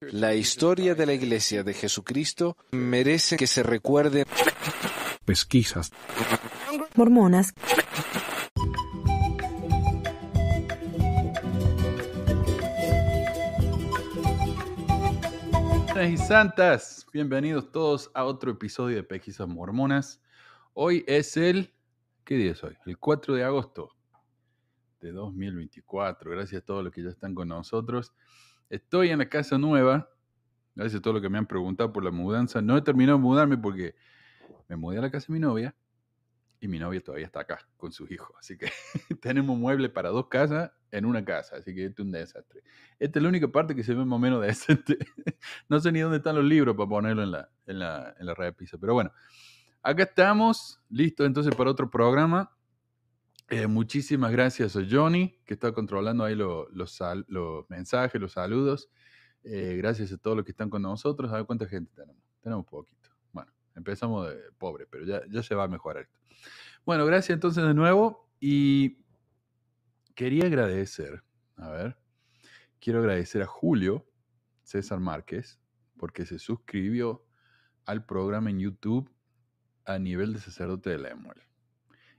La historia de la Iglesia de Jesucristo merece que se recuerde. Pesquisas. Mormonas. y santas, bienvenidos todos a otro episodio de Pesquisas Mormonas. Hoy es el, ¿qué día es hoy? El 4 de agosto de 2024. Gracias a todos los que ya están con nosotros. Estoy en la casa nueva. Gracias a todo lo que me han preguntado por la mudanza. No he terminado de mudarme porque me mudé a la casa de mi novia y mi novia todavía está acá con sus hijos. Así que tenemos muebles para dos casas en una casa. Así que este es un desastre. Esta es la única parte que se ve más o menos decente. no sé ni dónde están los libros para ponerlo en la, en la, en red de piso. Pero bueno, acá estamos listos entonces para otro programa. Eh, muchísimas gracias a Johnny, que está controlando ahí los, los, mensajes, los saludos. Eh, gracias a todos los que están con nosotros. A ver cuánta gente tenemos. Tenemos poquito. Bueno, empezamos de pobre, pero ya, se va a mejorar esto. Bueno, gracias entonces de nuevo. Y quería agradecer, a ver, quiero agradecer a Julio César Márquez, porque se suscribió al programa en YouTube a nivel de sacerdote de la emuel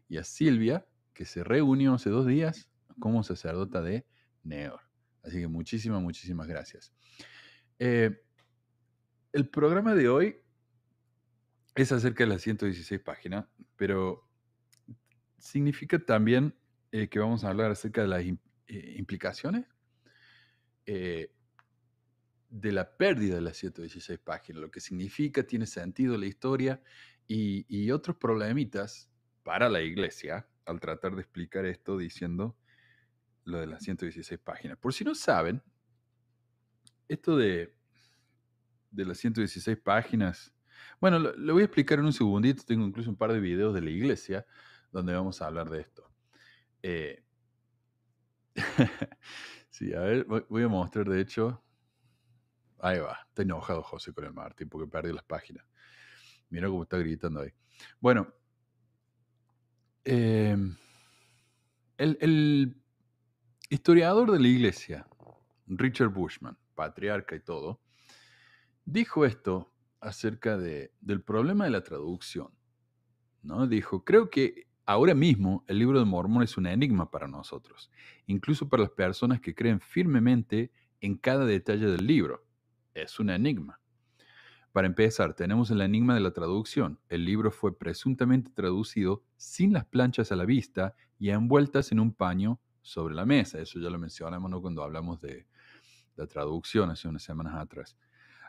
Y a Silvia, que se reunió hace dos días como sacerdota de Neor. Así que muchísimas, muchísimas gracias. Eh, el programa de hoy es acerca de las 116 páginas, pero significa también eh, que vamos a hablar acerca de las eh, implicaciones de la pérdida de las 116 páginas, lo que significa, tiene sentido la historia y, y otros problemitas para la iglesia al tratar de explicar esto diciendo lo de las 116 páginas. Por si no saben, esto de, de las 116 páginas, bueno, lo, voy a explicar en un segundito, tengo incluso un par de videos de la iglesia donde vamos a hablar de esto. Eh, sí, a ver, voy a mostrar, de hecho, ahí va, está enojado José con el Martín porque perdió las páginas. Mira cómo está gritando ahí. Bueno, Em, el, historiador de la iglesia, Richard Bushman, patriarca y todo, dijo esto acerca del problema de la traducción. ¿no? Dijo, creo que ahora mismo el libro de Mormón es un enigma para nosotros, incluso para las personas que creen firmemente en cada detalle del libro. Es un enigma. Para empezar, tenemos el enigma de la traducción. El libro fue presuntamente traducido sin las planchas a la vista y envueltas en un paño sobre la mesa. Eso ya lo mencionamos cuando hablamos de la traducción hace unas semanas atrás.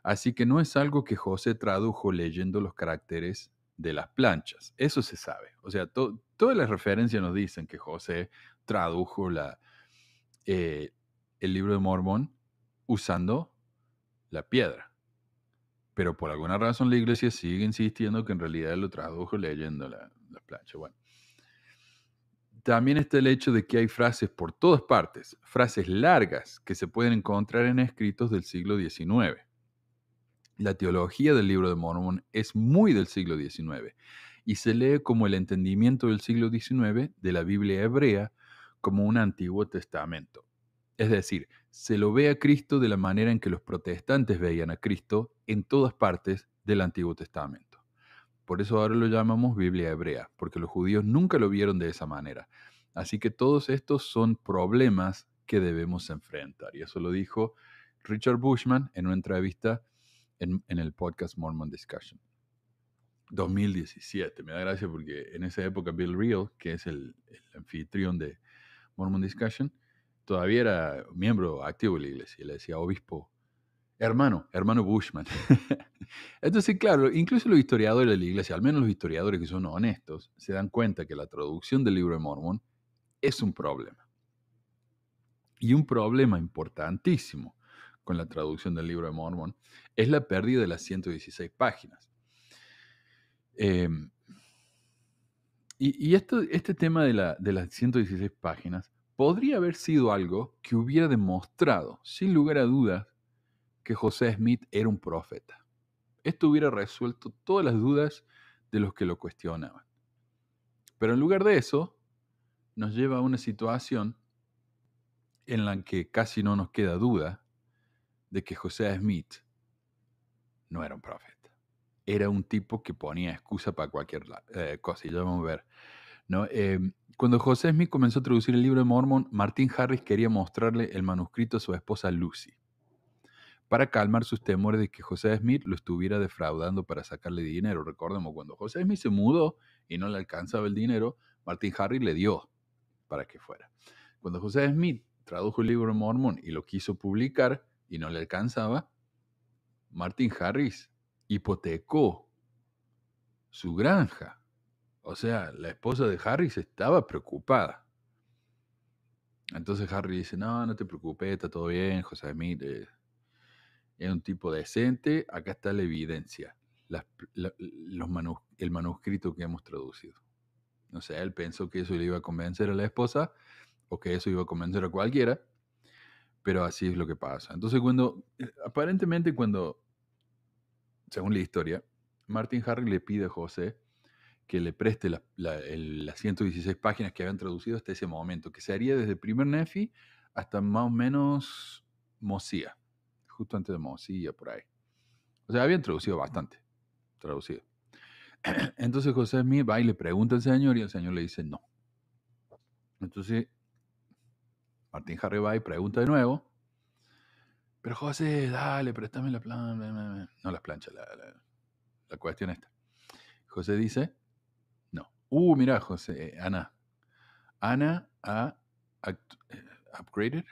Así que no es algo que José tradujo leyendo los caracteres de las planchas. Eso se sabe. O sea, todas las referencias nos dicen que José tradujo la, eh, el libro de Mormón usando la piedra pero por alguna razón la iglesia sigue insistiendo que en realidad lo tradujo leyendo la, plancha. Bueno. También está el hecho de que hay frases por todas partes, frases largas que se pueden encontrar en escritos del siglo XIX. La teología del libro de Mormon es muy del siglo XIX y se lee como el entendimiento del siglo XIX de la Biblia hebrea como un antiguo testamento. Es decir, se lo ve a Cristo de la manera en que los protestantes veían a Cristo en todas partes del Antiguo Testamento. Por eso ahora lo llamamos Biblia hebrea, porque los judíos nunca lo vieron de esa manera. Así que todos estos son problemas que debemos enfrentar. Y eso lo dijo Richard Bushman en una entrevista en, el podcast Mormon Discussion. 2017, me da gracia porque en esa época Bill Real, que es el anfitrión de Mormon Discussion, todavía era miembro activo de la iglesia, le decía obispo, hermano, hermano Bushman. Entonces, claro, incluso los historiadores de la iglesia, al menos los historiadores que son honestos, se dan cuenta que la traducción del libro de Mormón es un problema. Y un problema importantísimo con la traducción del libro de Mormón es la pérdida de las 116 páginas. Em, y, este tema de las 116 páginas podría haber sido algo que hubiera demostrado, sin lugar a dudas, que José Smith era un profeta. Esto hubiera resuelto todas las dudas de los que lo cuestionaban. Pero en lugar de eso, nos lleva a una situación en la que casi no nos queda duda de que José Smith no era un profeta. Era un tipo que ponía excusa para cualquier eh, cosa. Y ya vamos a ver Em, cuando José Smith comenzó a traducir el libro de Mormon, Martin Harris quería mostrarle el manuscrito a su esposa Lucy, para calmar sus temores de que José Smith lo estuviera defraudando para sacarle dinero. Recordemos, cuando José Smith se mudó y no le alcanzaba el dinero, Martin Harris le dio para que fuera. Cuando José Smith tradujo el libro de Mormon y lo quiso publicar y no le alcanzaba, Martin Harris hipotecó su granja o sea, la esposa de Harry se estaba preocupada. Entonces Harry dice, no, no te preocupes, está todo bien, José Smith eh, es un tipo decente, acá está la evidencia, los el manuscrito que hemos traducido. O sea, él pensó que eso le iba a convencer a la esposa o que eso iba a convencer a cualquiera, pero así es lo que pasa. Entonces cuando, eh, aparentemente cuando, según la historia, Martin Harry le pide a José que le preste las 116 páginas que habían traducido hasta ese momento, que se haría desde primer Nefi hasta más o menos Mosía, justo antes de Mosía, por ahí. O sea, habían traducido bastante, traducido. Entonces José Smith va y le pregunta al Señor y el Señor le dice no. Entonces Martín Harry va y pregunta de nuevo, pero José, dale, préstame la plancha, no las planchas, la, la, la cuestión esta. José dice, Uh, mira, José, eh, Ana. Ana ha eh, upgraded,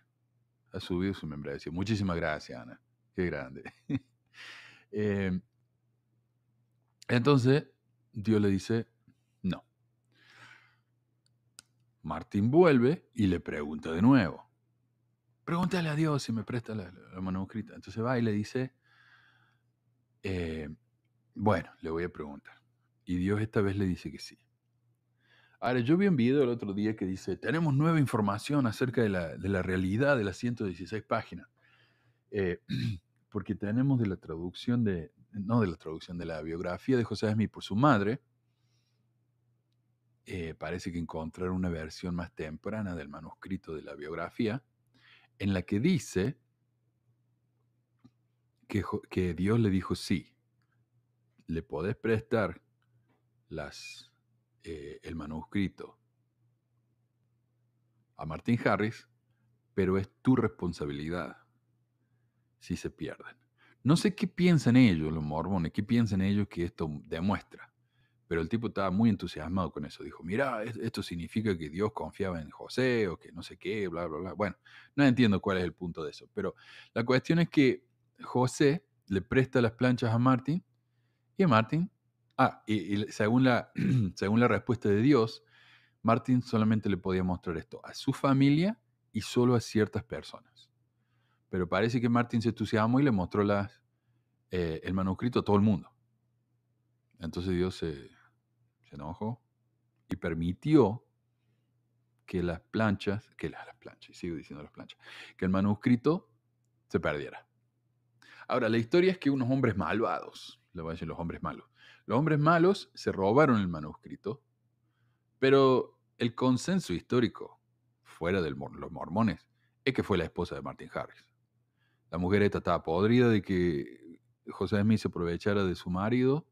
ha subido su membresía. Muchísimas gracias, Ana. Qué grande. Em, entonces, Dios le dice, no. Martín vuelve y le pregunta de nuevo. Pregúntale a Dios si me presta la, manuscrita. Entonces va y le dice, eh, bueno, le voy a preguntar. Y Dios esta vez le dice que sí. Ahora, yo vi un video el otro día que dice, tenemos nueva información acerca de la, realidad de las 116 páginas. Eh, porque tenemos de la traducción de, no de la traducción, de la biografía de José Smith por su madre, eh, parece que encontraron una versión más temprana del manuscrito de la biografía, en la que dice que Dios le dijo, sí, le podés prestar las eh, el manuscrito a Martin Harris, pero es tu responsabilidad si se pierden. No sé qué piensan ellos, los mormones, qué piensan ellos que esto demuestra, pero el tipo estaba muy entusiasmado con eso. Dijo, mira, esto significa que Dios confiaba en José o que no sé qué, bla, bla, bla. Bueno, no entiendo cuál es el punto de eso, pero la cuestión es que José le presta las planchas a Martin y a Martin Ah, y, según, la, según la respuesta de Dios, Martín solamente le podía mostrar esto a su familia y solo a ciertas personas. Pero parece que Martín se entusiasmó y le mostró las, eh, el manuscrito a todo el mundo. Entonces Dios se, enojó y permitió que las planchas, que las, las planchas, y sigo diciendo las planchas, que el manuscrito se perdiera. Ahora, la historia es que unos hombres malvados, le voy a decir los hombres malos, los hombres malos se robaron el manuscrito, pero el consenso histórico, fuera de los mormones, es que fue la esposa de Martin Harris. La mujer esta estaba podrida de que José Smith se aprovechara de su marido,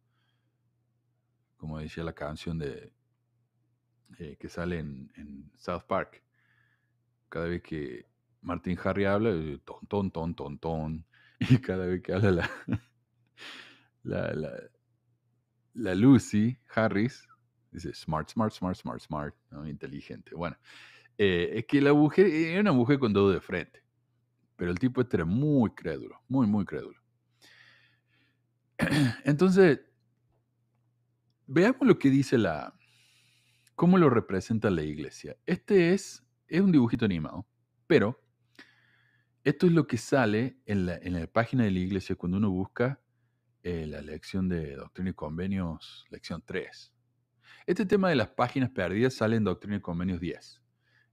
como decía la canción de eh, que sale en, South Park. Cada vez que Martin Harry habla, eh, ton, ton, ton, ton, ton. Y cada vez que habla la, la Lucy Harris, dice smart, smart, smart, smart, smart, inteligente. Bueno, eh, es que la mujer era una mujer con dedo de frente, pero el tipo este era muy crédulo, muy, muy crédulo. Entonces, veamos lo que dice la, cómo lo representa la iglesia. Este es, es un dibujito animado, pero esto es lo que sale en la, en la página de la iglesia cuando uno busca eh, la lección de Doctrina y Convenios, lección 3. Este tema de las páginas perdidas sale en Doctrina y Convenios 10.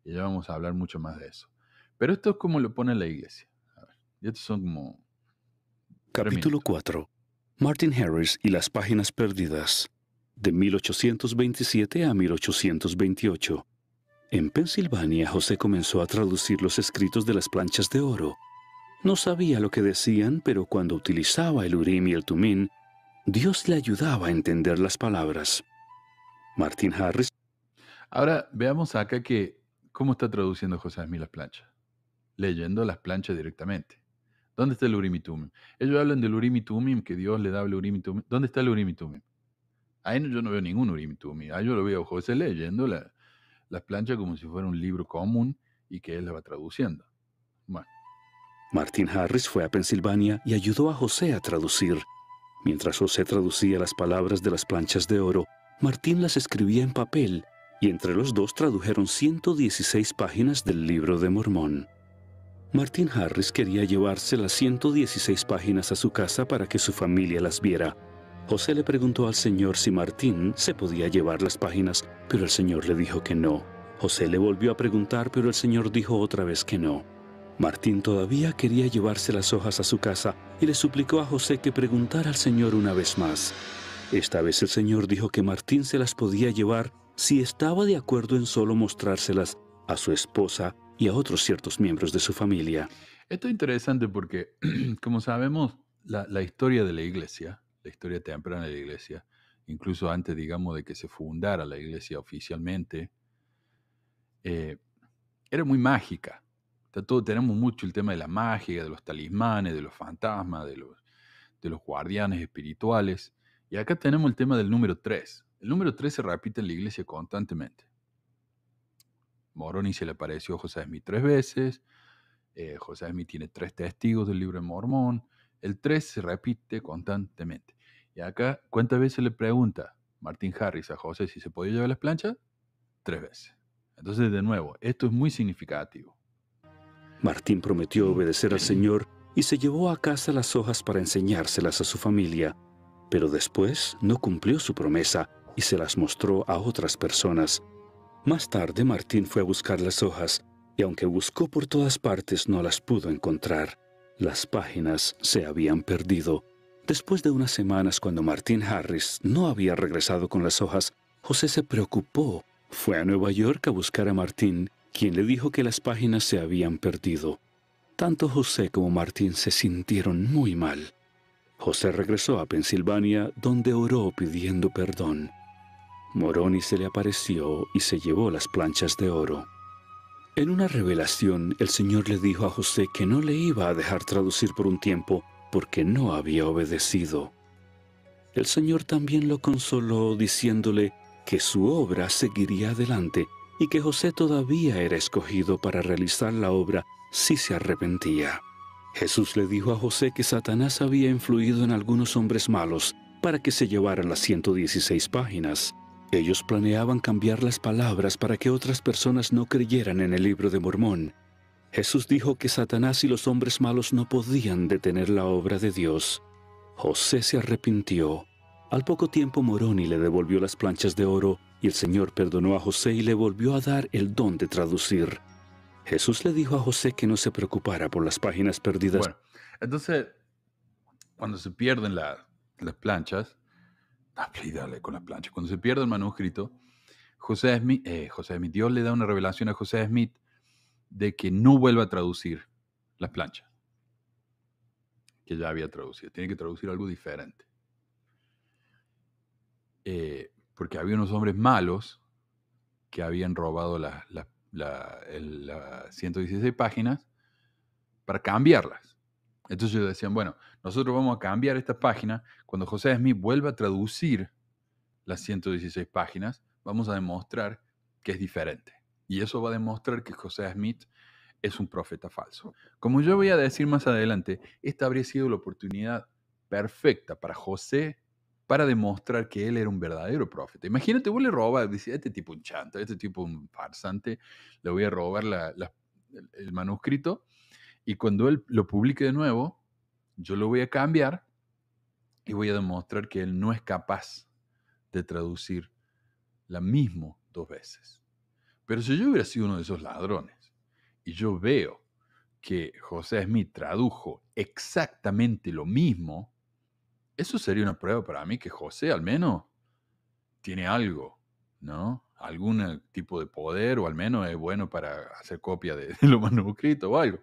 Y ya vamos a hablar mucho más de eso. Pero esto es como lo pone la iglesia. A ver, y estos son como... Capítulo 4. Martin Harris y las páginas perdidas. De 1827 a 1828. En Pensilvania, José comenzó a traducir los escritos de las planchas de oro no sabía lo que decían, pero cuando utilizaba el Urim y el Tumín, Dios le ayudaba a entender las palabras. Martín Harris. Ahora veamos acá que cómo está traduciendo José mí las planchas. Leyendo las planchas directamente. ¿Dónde está el Urim y Tumim? Ellos hablan del Urim y Tumim, que Dios le da el Urim y Tumim. ¿Dónde está el Urim y Tumim? Ahí yo no veo ningún Urim y Tumim. Ahí yo lo veo José leyendo las planchas como si fuera un libro común y que él la va traduciendo. Bueno. Martin Harris fue a Pensilvania y ayudó a José a traducir. Mientras José traducía las palabras de las planchas de oro, Martín las escribía en papel y entre los dos tradujeron 116 páginas del libro de Mormón. Martin Harris quería llevarse las 116 páginas a su casa para que su familia las viera. José le preguntó al Señor si Martín se podía llevar las páginas, pero el Señor le dijo que no. José le volvió a preguntar, pero el Señor dijo otra vez que no. Martín todavía quería llevarse las hojas a su casa y le suplicó a José que preguntara al Señor una vez más. Esta vez el Señor dijo que Martín se las podía llevar si estaba de acuerdo en solo mostrárselas a su esposa y a otros ciertos miembros de su familia. Esto es interesante porque, como sabemos, la, historia de la iglesia, la historia temprana de la iglesia, incluso antes, digamos, de que se fundara la iglesia oficialmente, eh, era muy mágica tenemos mucho el tema de la magia, de los talismanes, de los fantasmas, de los, guardianes espirituales. Y acá tenemos el tema del número 3. El número 3 se repite en la iglesia constantemente. Moroni se le apareció a José Smith tres veces. Eh, José Smith tiene tres testigos del libro de Mormón. El 3 se repite constantemente. Y acá, ¿cuántas veces le pregunta Martín Harris a José si se podía llevar las planchas? Tres veces. Entonces, de nuevo, esto es muy significativo. Martín prometió obedecer al Señor y se llevó a casa las hojas para enseñárselas a su familia, pero después no cumplió su promesa y se las mostró a otras personas. Más tarde Martín fue a buscar las hojas y aunque buscó por todas partes no las pudo encontrar. Las páginas se habían perdido. Después de unas semanas cuando Martín Harris no había regresado con las hojas, José se preocupó. Fue a Nueva York a buscar a Martín quien le dijo que las páginas se habían perdido. Tanto José como Martín se sintieron muy mal. José regresó a Pensilvania, donde oró pidiendo perdón. Moroni se le apareció y se llevó las planchas de oro. En una revelación, el Señor le dijo a José que no le iba a dejar traducir por un tiempo porque no había obedecido. El Señor también lo consoló diciéndole que su obra seguiría adelante y que José todavía era escogido para realizar la obra si se arrepentía. Jesús le dijo a José que Satanás había influido en algunos hombres malos para que se llevaran las 116 páginas. Ellos planeaban cambiar las palabras para que otras personas no creyeran en el libro de Mormón. Jesús dijo que Satanás y los hombres malos no podían detener la obra de Dios. José se arrepintió. Al poco tiempo Moroni le devolvió las planchas de oro y el Señor perdonó a José y le volvió a dar el don de traducir. Jesús le dijo a José que no se preocupara por las páginas perdidas. Bueno, entonces, cuando se pierden las planchas, y dale con las planchas, cuando se pierde el manuscrito, José Smith, eh, Smith, Dios le da una revelación a José Smith de que no vuelva a traducir las planchas que ya había traducido. Tiene que traducir algo diferente. Eh, porque había unos hombres malos que habían robado las 116 páginas para cambiarlas. Entonces ellos decían, bueno, nosotros vamos a cambiar esta página. Cuando José Smith vuelva a traducir las 116 páginas, vamos a demostrar que es diferente. Y eso va a demostrar que José Smith es un profeta falso. Como yo voy a decir más adelante, esta habría sido la oportunidad perfecta para José para demostrar que él era un verdadero profeta. Imagínate, vos le robas, dice, este tipo un chanto, este tipo un farsante, le voy a robar el manuscrito y cuando él lo publique de nuevo, yo lo voy a cambiar y voy a demostrar que él no es capaz de traducir la mismo dos veces. Pero si yo hubiera sido uno de esos ladrones y yo veo que José Smith tradujo exactamente lo mismo, eso sería una prueba para mí que José al menos tiene algo, ¿no? Algún eh, tipo de poder o al menos es bueno para hacer copia de, lo manuscrito o algo.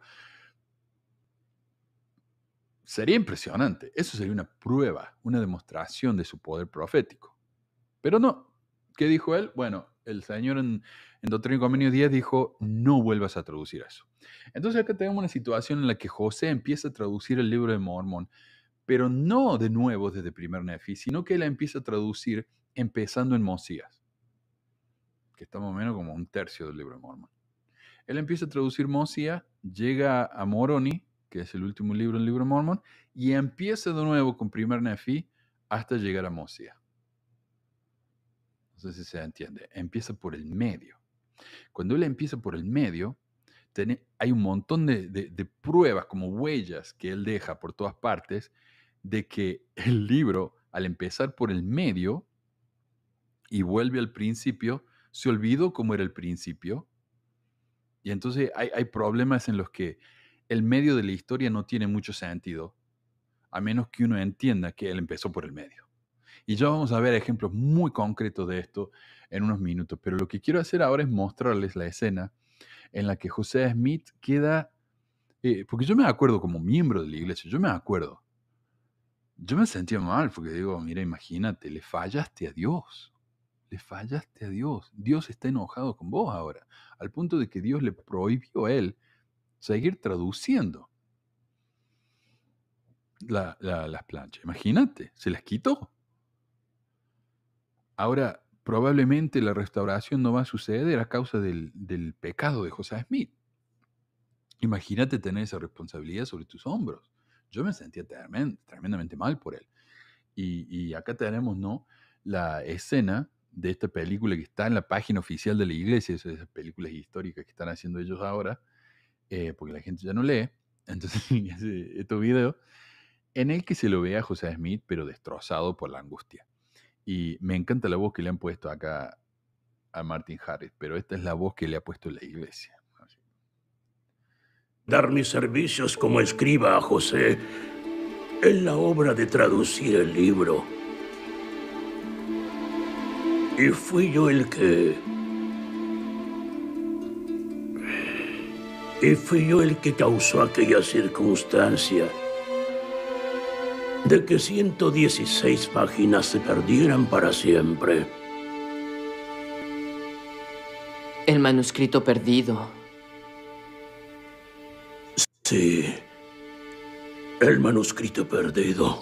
Sería impresionante. Eso sería una prueba, una demostración de su poder profético. Pero no. ¿Qué dijo él? Bueno, el Señor en, en Doctrina y 10 dijo, no vuelvas a traducir eso. Entonces acá tenemos una situación en la que José empieza a traducir el libro de Mormón pero no de nuevo desde primer Nefi, sino que la empieza a traducir empezando en Mosías, que está más o menos como un tercio del libro de Mormon. Él empieza a traducir Mosías, llega a Moroni, que es el último libro del libro de Mormon, y empieza de nuevo con primer Nefi hasta llegar a Mosías. No sé si se entiende. Empieza por el medio. Cuando él empieza por el medio, hay un montón de pruebas como huellas que él deja por todas partes de que el libro, al empezar por el medio y vuelve al principio, se olvidó cómo era el principio. Y entonces hay, problemas en los que el medio de la historia no tiene mucho sentido, a menos que uno entienda que él empezó por el medio. Y ya vamos a ver ejemplos muy concretos de esto en unos minutos, pero lo que quiero hacer ahora es mostrarles la escena en la que José Smith queda, eh, porque yo me acuerdo como miembro de la iglesia, yo me acuerdo yo me sentía mal porque digo, mira, imagínate, le fallaste a Dios. Le fallaste a Dios. Dios está enojado con vos ahora, al punto de que Dios le prohibió a él seguir traduciendo las planchas. Imagínate, se las quitó. Ahora, probablemente la restauración no va a suceder a causa del pecado de José Smith. Imagínate tener esa responsabilidad sobre tus hombros. Yo me sentía tremendamente mal por él. Y, acá tenemos, ¿no? La escena de esta película que está en la página oficial de la iglesia, esas películas históricas que están haciendo ellos ahora, eh, porque la gente ya no lee, entonces estos videos, en el que se lo ve a José Smith, pero destrozado por la angustia. Y me encanta la voz que le han puesto acá a Martin Harris, pero esta es la voz que le ha puesto la iglesia dar mis servicios como escriba a José en la obra de traducir el libro. Y fui yo el que... Y fui yo el que causó aquella circunstancia de que 116 páginas se perdieran para siempre. El manuscrito perdido Sí. El manuscrito perdido.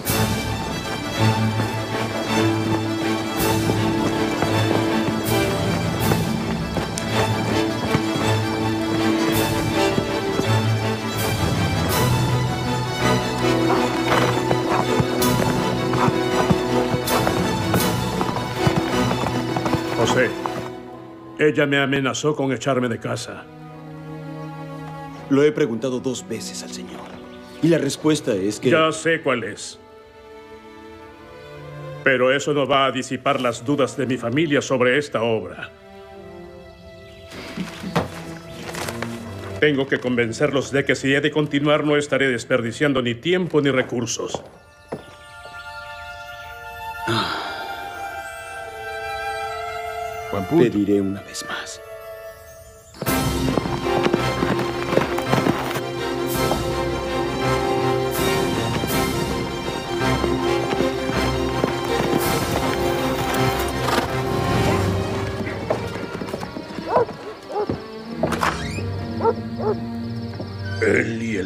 José, ella me amenazó con echarme de casa. Lo he preguntado dos veces al Señor. Y la respuesta es que... Ya sé cuál es. Pero eso no va a disipar las dudas de mi familia sobre esta obra. Tengo que convencerlos de que si he de continuar no estaré desperdiciando ni tiempo ni recursos. Ah. Juan diré Pediré una vez más.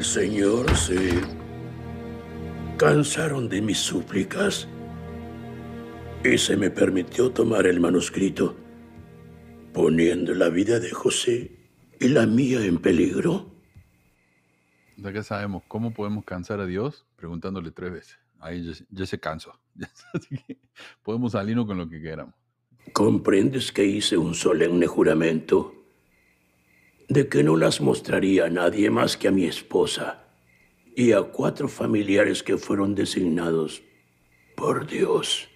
Señor se cansaron de mis súplicas y se me permitió tomar el manuscrito, poniendo la vida de José y la mía en peligro. Ya que sabemos cómo podemos cansar a Dios preguntándole tres veces. Ahí ya, se cansó. podemos salirnos con lo que queramos. ¿Comprendes que hice un solemne juramento de que no las mostraría a nadie más que a mi esposa y a cuatro familiares que fueron designados por Dios.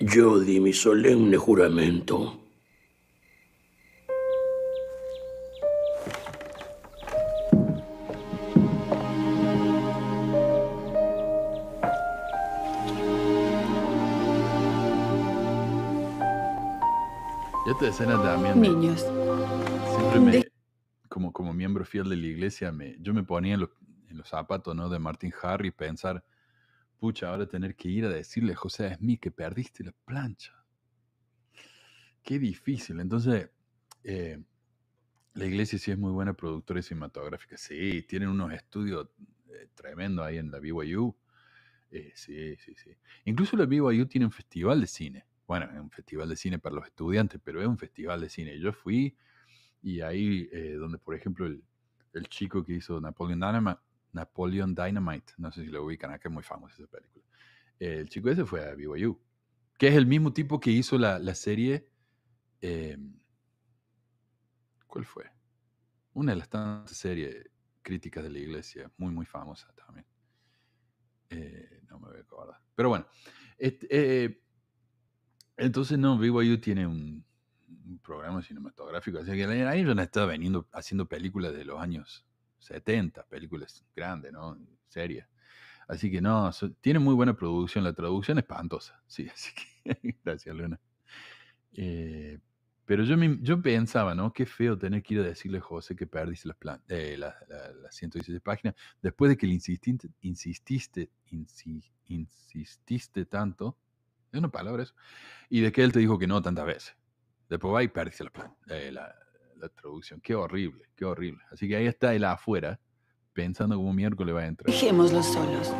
Yo di mi solemne juramento Siempre como, como miembro fiel de la iglesia, yo me ponía en los, zapatos ¿no? de Martin Harry pensar, pucha, ahora tener que ir a decirle José es mí que perdiste la plancha. Qué difícil. Entonces, eh, la iglesia sí es muy buena productora cinematográfica. Sí, tienen unos estudios eh, tremendos ahí en la BYU. Eh, sí, sí, sí. Incluso la BYU tiene un festival de cine bueno, es un festival de cine para los estudiantes, pero es un festival de cine. Yo fui y ahí eh, donde, por ejemplo, el, chico que hizo Napoleon Dynamite, Napoleon Dynamite, no sé si lo ubican, acá es muy famosa esa película. Eh, el chico ese fue a BYU, que es el mismo tipo que hizo la, serie... Em, ¿Cuál fue? Una de las tantas series críticas de la iglesia, muy, muy famosa también. Eh, no me voy a acordar. Pero bueno, este, entonces, no, BYU tiene un, programa cinematográfico. Así que no estaba haciendo películas de los años 70, películas grandes, ¿no? Serias. Así que no, tiene muy buena producción. La traducción es espantosa, sí, así que gracias, Luna. Eh, pero yo, me, yo pensaba, ¿no? Qué feo tener que ir a decirle a José que perdiste las, eh, las 116 páginas después de que le insististe, insististe, insististe tanto una palabra eso. Y de que él te dijo que no tantas veces. Después va y perdiste la, eh, la, traducción. Qué horrible, qué horrible. Así que ahí está el afuera, pensando como miércoles va a entrar. Dejémoslo solos.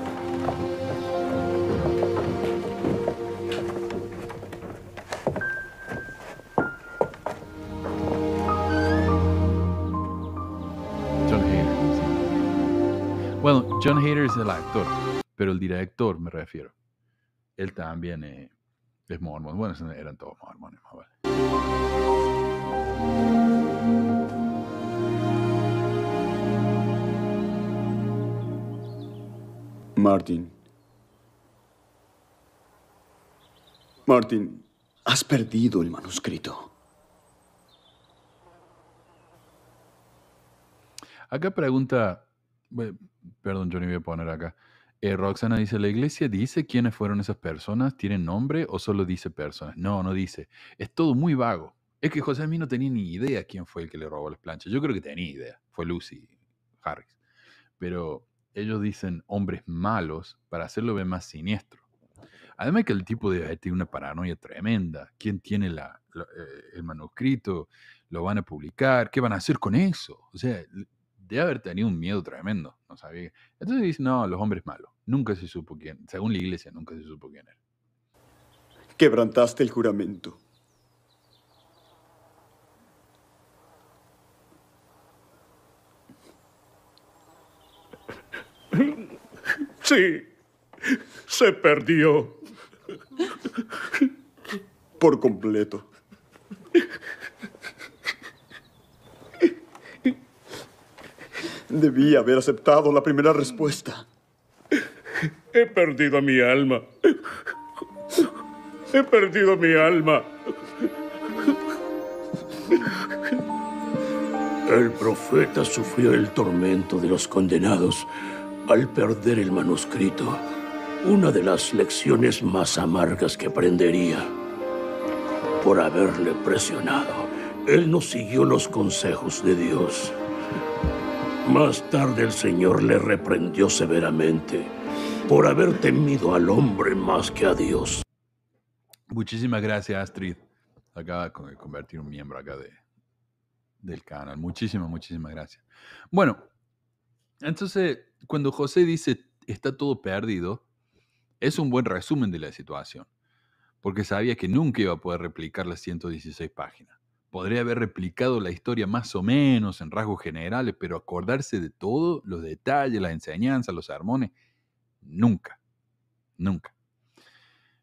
John Hader. Bueno, John Hader es el actor, pero el director me refiero él también eh, es mormón. Bueno, eran todos mormones, más vale. Martin. Martin, has perdido el manuscrito. Acá pregunta, perdón, yo ni voy a poner acá. Eh, Roxana dice, ¿la iglesia dice quiénes fueron esas personas? ¿Tienen nombre o solo dice personas? No, no dice. Es todo muy vago. Es que José a mí no tenía ni idea quién fue el que le robó las planchas. Yo creo que tenía idea. Fue Lucy Harris. Pero ellos dicen hombres malos para hacerlo ver más siniestro. Además que el tipo de ahí tiene una paranoia tremenda. ¿Quién tiene eh, el manuscrito? ¿Lo van a publicar? ¿Qué van a hacer con eso? O sea, de haber tenido un miedo tremendo, no sabía. Entonces dice, no, los hombres malos, nunca se supo quién, según la iglesia, nunca se supo quién era. Quebrantaste el juramento. Sí, se perdió. Por completo. Debía haber aceptado la primera respuesta. He perdido mi alma. He perdido mi alma. El profeta sufrió el tormento de los condenados al perder el manuscrito. Una de las lecciones más amargas que aprendería por haberle presionado. Él no siguió los consejos de Dios. Más tarde el Señor le reprendió severamente por haber temido al hombre más que a Dios. Muchísimas gracias, Astrid. Acaba de convertir un miembro acá de, del canal. Muchísimas, muchísimas gracias. Bueno, entonces, cuando José dice está todo perdido, es un buen resumen de la situación, porque sabía que nunca iba a poder replicar las 116 páginas. Podría haber replicado la historia más o menos en rasgos generales, pero acordarse de todo, los detalles, las enseñanzas, los sermones, nunca, nunca.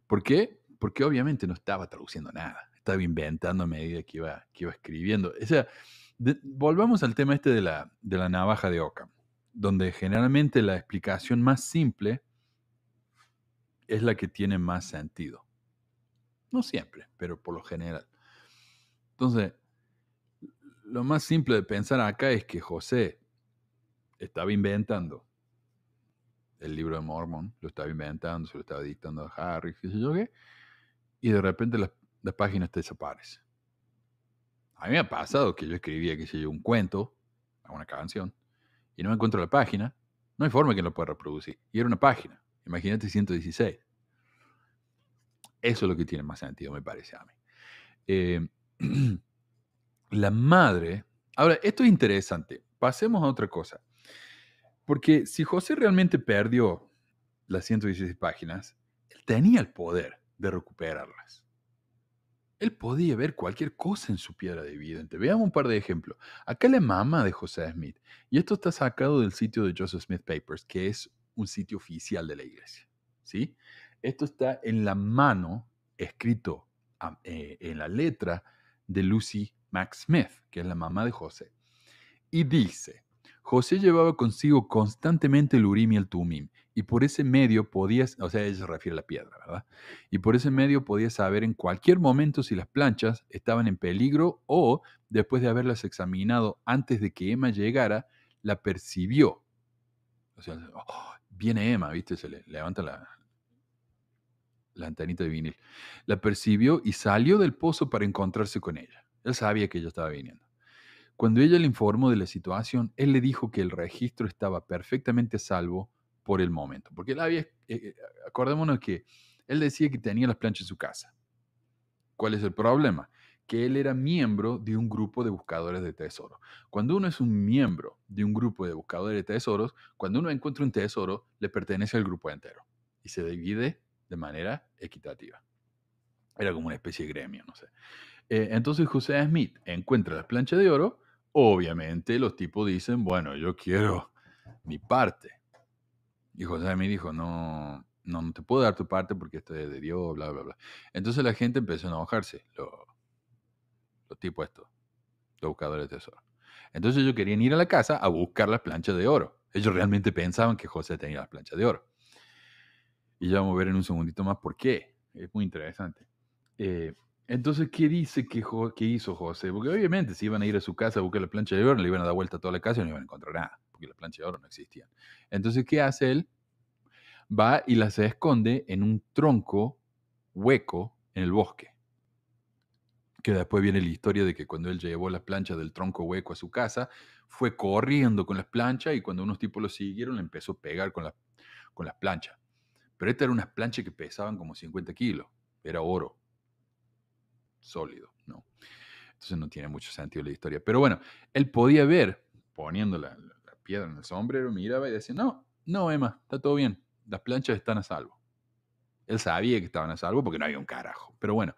¿Por qué? Porque obviamente no estaba traduciendo nada, estaba inventando a medida que iba, que iba escribiendo. O sea, volvamos al tema este de la, de la navaja de oca, donde generalmente la explicación más simple es la que tiene más sentido. No siempre, pero por lo general. Entonces, lo más simple de pensar acá es que José estaba inventando el libro de Mormon, lo estaba inventando, se lo estaba dictando a Harry, y de repente las, páginas te desaparecen. A mí me ha pasado que yo escribía, que sé yo, un cuento, una canción, y no me encuentro la página, no hay forma que lo pueda reproducir. Y era una página, imagínate 116. Eso es lo que tiene más sentido, me parece a mí. Eh, la madre... Ahora, esto es interesante. Pasemos a otra cosa. Porque si José realmente perdió las 116 páginas, él tenía el poder de recuperarlas. Él podía ver cualquier cosa en su piedra de evidente. Veamos un par de ejemplos. Acá la mamá de José Smith, y esto está sacado del sitio de Joseph Smith Papers, que es un sitio oficial de la iglesia. ¿sí? Esto está en la mano, escrito eh, en la letra de Lucy Max Smith, que es la mamá de José. Y dice, José llevaba consigo constantemente el Urim y el Tumim, y por ese medio podía, o sea, ella se refiere a la piedra, ¿verdad? Y por ese medio podía saber en cualquier momento si las planchas estaban en peligro o, después de haberlas examinado antes de que Emma llegara, la percibió. O sea, ¡oh! viene Emma, ¿viste? Se le levanta la, la antenita de vinil, la percibió y salió del pozo para encontrarse con ella. Él sabía que ella estaba viniendo. Cuando ella le informó de la situación, él le dijo que el registro estaba perfectamente salvo por el momento, porque él había, eh, eh, acordémonos que él decía que tenía las planchas en su casa. ¿Cuál es el problema? Que él era miembro de un grupo de buscadores de tesoros. Cuando uno es un miembro de un grupo de buscadores de tesoros, cuando uno encuentra un tesoro, le pertenece al grupo entero y se divide de manera equitativa. Era como una especie de gremio, no sé. Eh, entonces José Smith encuentra las planchas de oro. Obviamente los tipos dicen, bueno, yo quiero mi parte. Y José Smith dijo, no, no, te puedo dar tu parte porque esto es de Dios, bla, bla, bla. Entonces la gente empezó a enojarse, los, los tipos estos, los buscadores de tesoro. Entonces ellos querían ir a la casa a buscar las planchas de oro. Ellos realmente pensaban que José tenía las planchas de oro. Y ya vamos a ver en un segundito más por qué. Es muy interesante. Eh, entonces, ¿qué dice que, hizo José? Porque obviamente si iban a ir a su casa a buscar la plancha de oro, le iban a dar vuelta a toda la casa y no iban a encontrar nada, porque la plancha de oro no existía. Entonces, ¿qué hace él? Va y la se esconde en un tronco hueco en el bosque. Que después viene la historia de que cuando él llevó las planchas del tronco hueco a su casa, fue corriendo con las planchas y cuando unos tipos lo siguieron, le empezó a pegar con, la, con las planchas. Pero estas eran unas planchas que pesaban como 50 kilos. Era oro. Sólido, ¿no? Entonces no tiene mucho sentido la historia. Pero bueno, él podía ver, poniendo la, piedra en el sombrero, miraba y decía, no, no, Emma, está todo bien. Las planchas están a salvo. Él sabía que estaban a salvo porque no había un carajo. Pero bueno,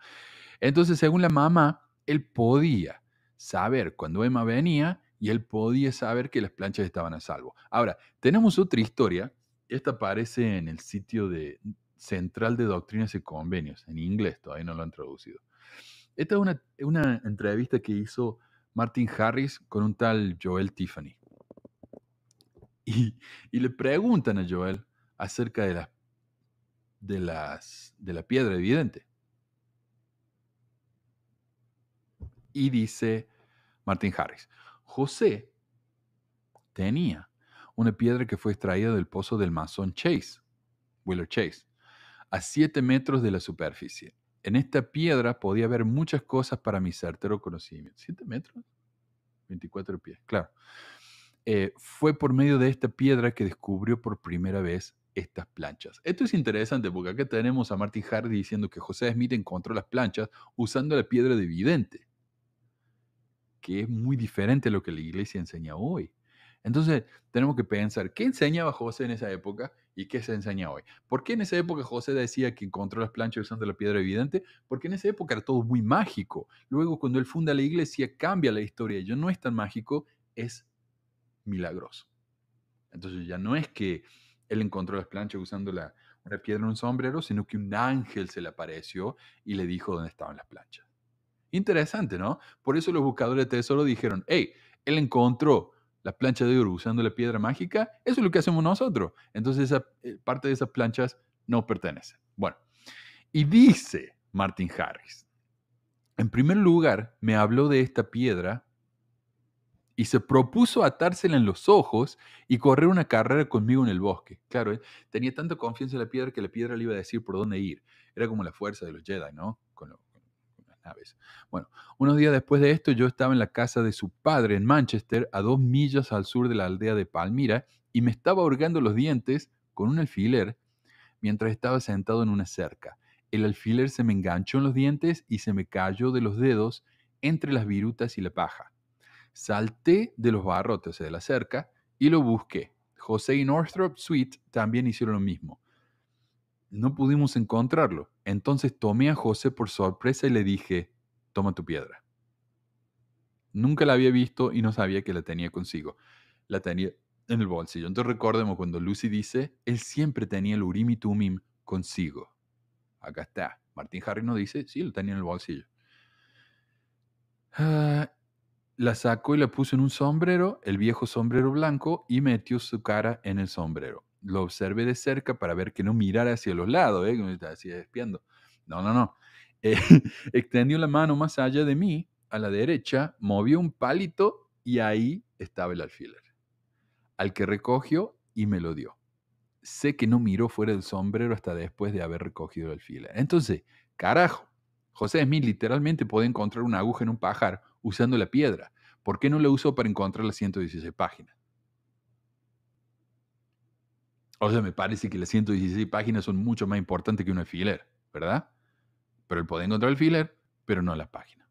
entonces según la mamá, él podía saber cuando Emma venía y él podía saber que las planchas estaban a salvo. Ahora, tenemos otra historia esta aparece en el sitio de mm, Central de Doctrinas y Convenios, en inglés, todavía no lo han traducido. Esta es una, entrevista que hizo Martin Harris con un tal Joel Tiffany. Y, le preguntan a Joel acerca de, la, de la piedra evidente. Y dice Martin Harris, José tenía una piedra que fue extraída del pozo del masón Chase, Wheeler Chase, a 7 metros de la superficie. En esta piedra podía haber muchas cosas para mi certero conocimiento. siete metros? 24 pies, claro. Eh, fue por medio de esta piedra que descubrió por primera vez estas planchas. Esto es interesante porque acá tenemos a Martin Hardy diciendo que José Smith encontró las planchas usando la piedra de vidente, que es muy diferente a lo que la iglesia enseña hoy. Entonces, tenemos que pensar, ¿qué enseñaba José en esa época y qué se enseña hoy? ¿Por qué en esa época José decía que encontró las planchas usando la piedra evidente? Porque en esa época era todo muy mágico. Luego, cuando él funda la iglesia, cambia la historia. Ya no es tan mágico, es milagroso. Entonces, ya no es que él encontró las planchas usando la, una piedra en un sombrero, sino que un ángel se le apareció y le dijo dónde estaban las planchas. Interesante, ¿no? Por eso los buscadores de tesoro dijeron, hey, él encontró la plancha de oro usando la piedra mágica, eso es lo que hacemos nosotros. Entonces esa, eh, parte de esas planchas no pertenece. Bueno, y dice Martin Harris, en primer lugar me habló de esta piedra y se propuso atársela en los ojos y correr una carrera conmigo en el bosque. Claro, eh, tenía tanta confianza en la piedra que la piedra le iba a decir por dónde ir. Era como la fuerza de los Jedi, ¿no? Con bueno, unos días después de esto yo estaba en la casa de su padre en Manchester, a dos millas al sur de la aldea de Palmira, y me estaba hurgando los dientes con un alfiler mientras estaba sentado en una cerca. El alfiler se me enganchó en los dientes y se me cayó de los dedos entre las virutas y la paja. Salté de los barrotes de la cerca y lo busqué. José y Northrop Sweet también hicieron lo mismo. No pudimos encontrarlo. Entonces tomé a José por sorpresa y le dije, toma tu piedra. Nunca la había visto y no sabía que la tenía consigo. La tenía en el bolsillo. Entonces recordemos cuando Lucy dice, él siempre tenía el Urim y Tumim consigo. Acá está. Martín Harry no dice, sí, lo tenía en el bolsillo. Ah, la sacó y la puso en un sombrero, el viejo sombrero blanco, y metió su cara en el sombrero lo observé de cerca para ver que no mirara hacia los lados, ¿eh? así espiando. No, no, no. Eh, extendió la mano más allá de mí, a la derecha, movió un palito y ahí estaba el alfiler, al que recogió y me lo dio. Sé que no miró fuera del sombrero hasta después de haber recogido el alfiler. Entonces, carajo, José Smith literalmente puede encontrar una aguja en un pajar usando la piedra. ¿Por qué no la usó para encontrar las 116 páginas? O sea, me parece que las 116 páginas son mucho más importantes que un alfiler, ¿verdad? Pero él podía encontrar el alfiler, pero no las páginas.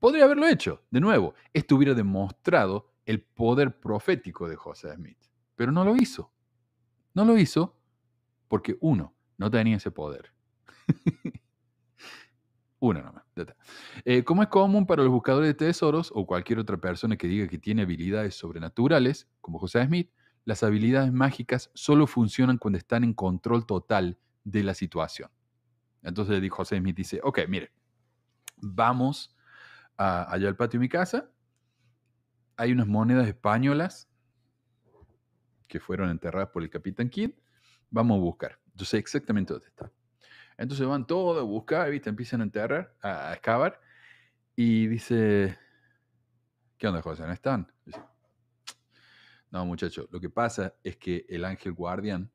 Podría haberlo hecho, de nuevo, esto hubiera demostrado el poder profético de José Smith, pero no lo hizo. No lo hizo porque uno, no tenía ese poder. Uno nomás. Eh, como es común para los buscadores de tesoros o cualquier otra persona que diga que tiene habilidades sobrenaturales, como José Smith, las habilidades mágicas solo funcionan cuando están en control total de la situación. Entonces dijo José Smith, dice, ok, mire, vamos allá al patio de mi casa, hay unas monedas españolas que fueron enterradas por el capitán Kidd, vamos a buscar. Yo sé exactamente dónde está. Entonces van todos a buscar, empiezan a enterrar, a excavar, y dice, ¿qué onda, José? ¿No están? No, muchacho, lo que pasa es que el ángel guardián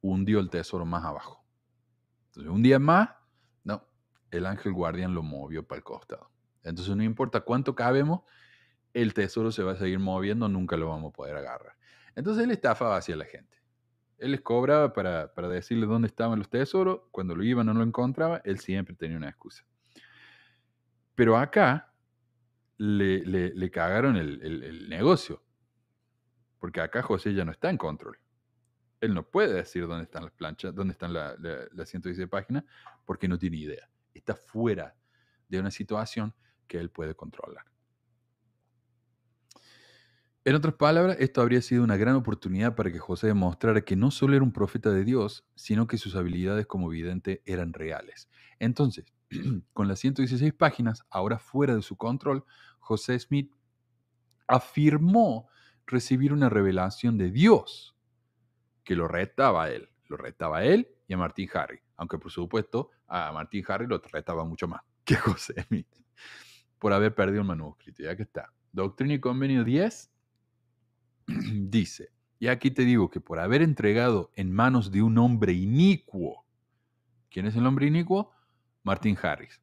hundió el tesoro más abajo. Entonces, un día más, no, el ángel guardián lo movió para el costado. Entonces, no importa cuánto cabemos, el tesoro se va a seguir moviendo, nunca lo vamos a poder agarrar. Entonces, él estafaba hacia la gente. Él les cobraba para, para decirles dónde estaban los tesoros. Cuando lo iban no lo encontraba, él siempre tenía una excusa. Pero acá, le, cagaron el, negocio. Porque acá José ya no está en control él no puede decir dónde están las planchas, dónde están las 116 páginas, porque no tiene idea. Está fuera de una situación que él puede controlar. En otras palabras, esto habría sido una gran oportunidad para que José demostrara que no solo era un profeta de Dios, sino que sus habilidades como vidente eran reales. Entonces, con las 116 páginas, ahora fuera de su control, José Smith afirmó recibir una revelación de Dios que lo retaba a él, lo retaba a él y a Martín Harris, aunque por supuesto a Martín Harris lo retaba mucho más que a José Smith por haber perdido el manuscrito, ya que está. Doctrina y Convenio 10 dice, y aquí te digo que por haber entregado en manos de un hombre inicuo, ¿quién es el hombre inicuo? Martín Harris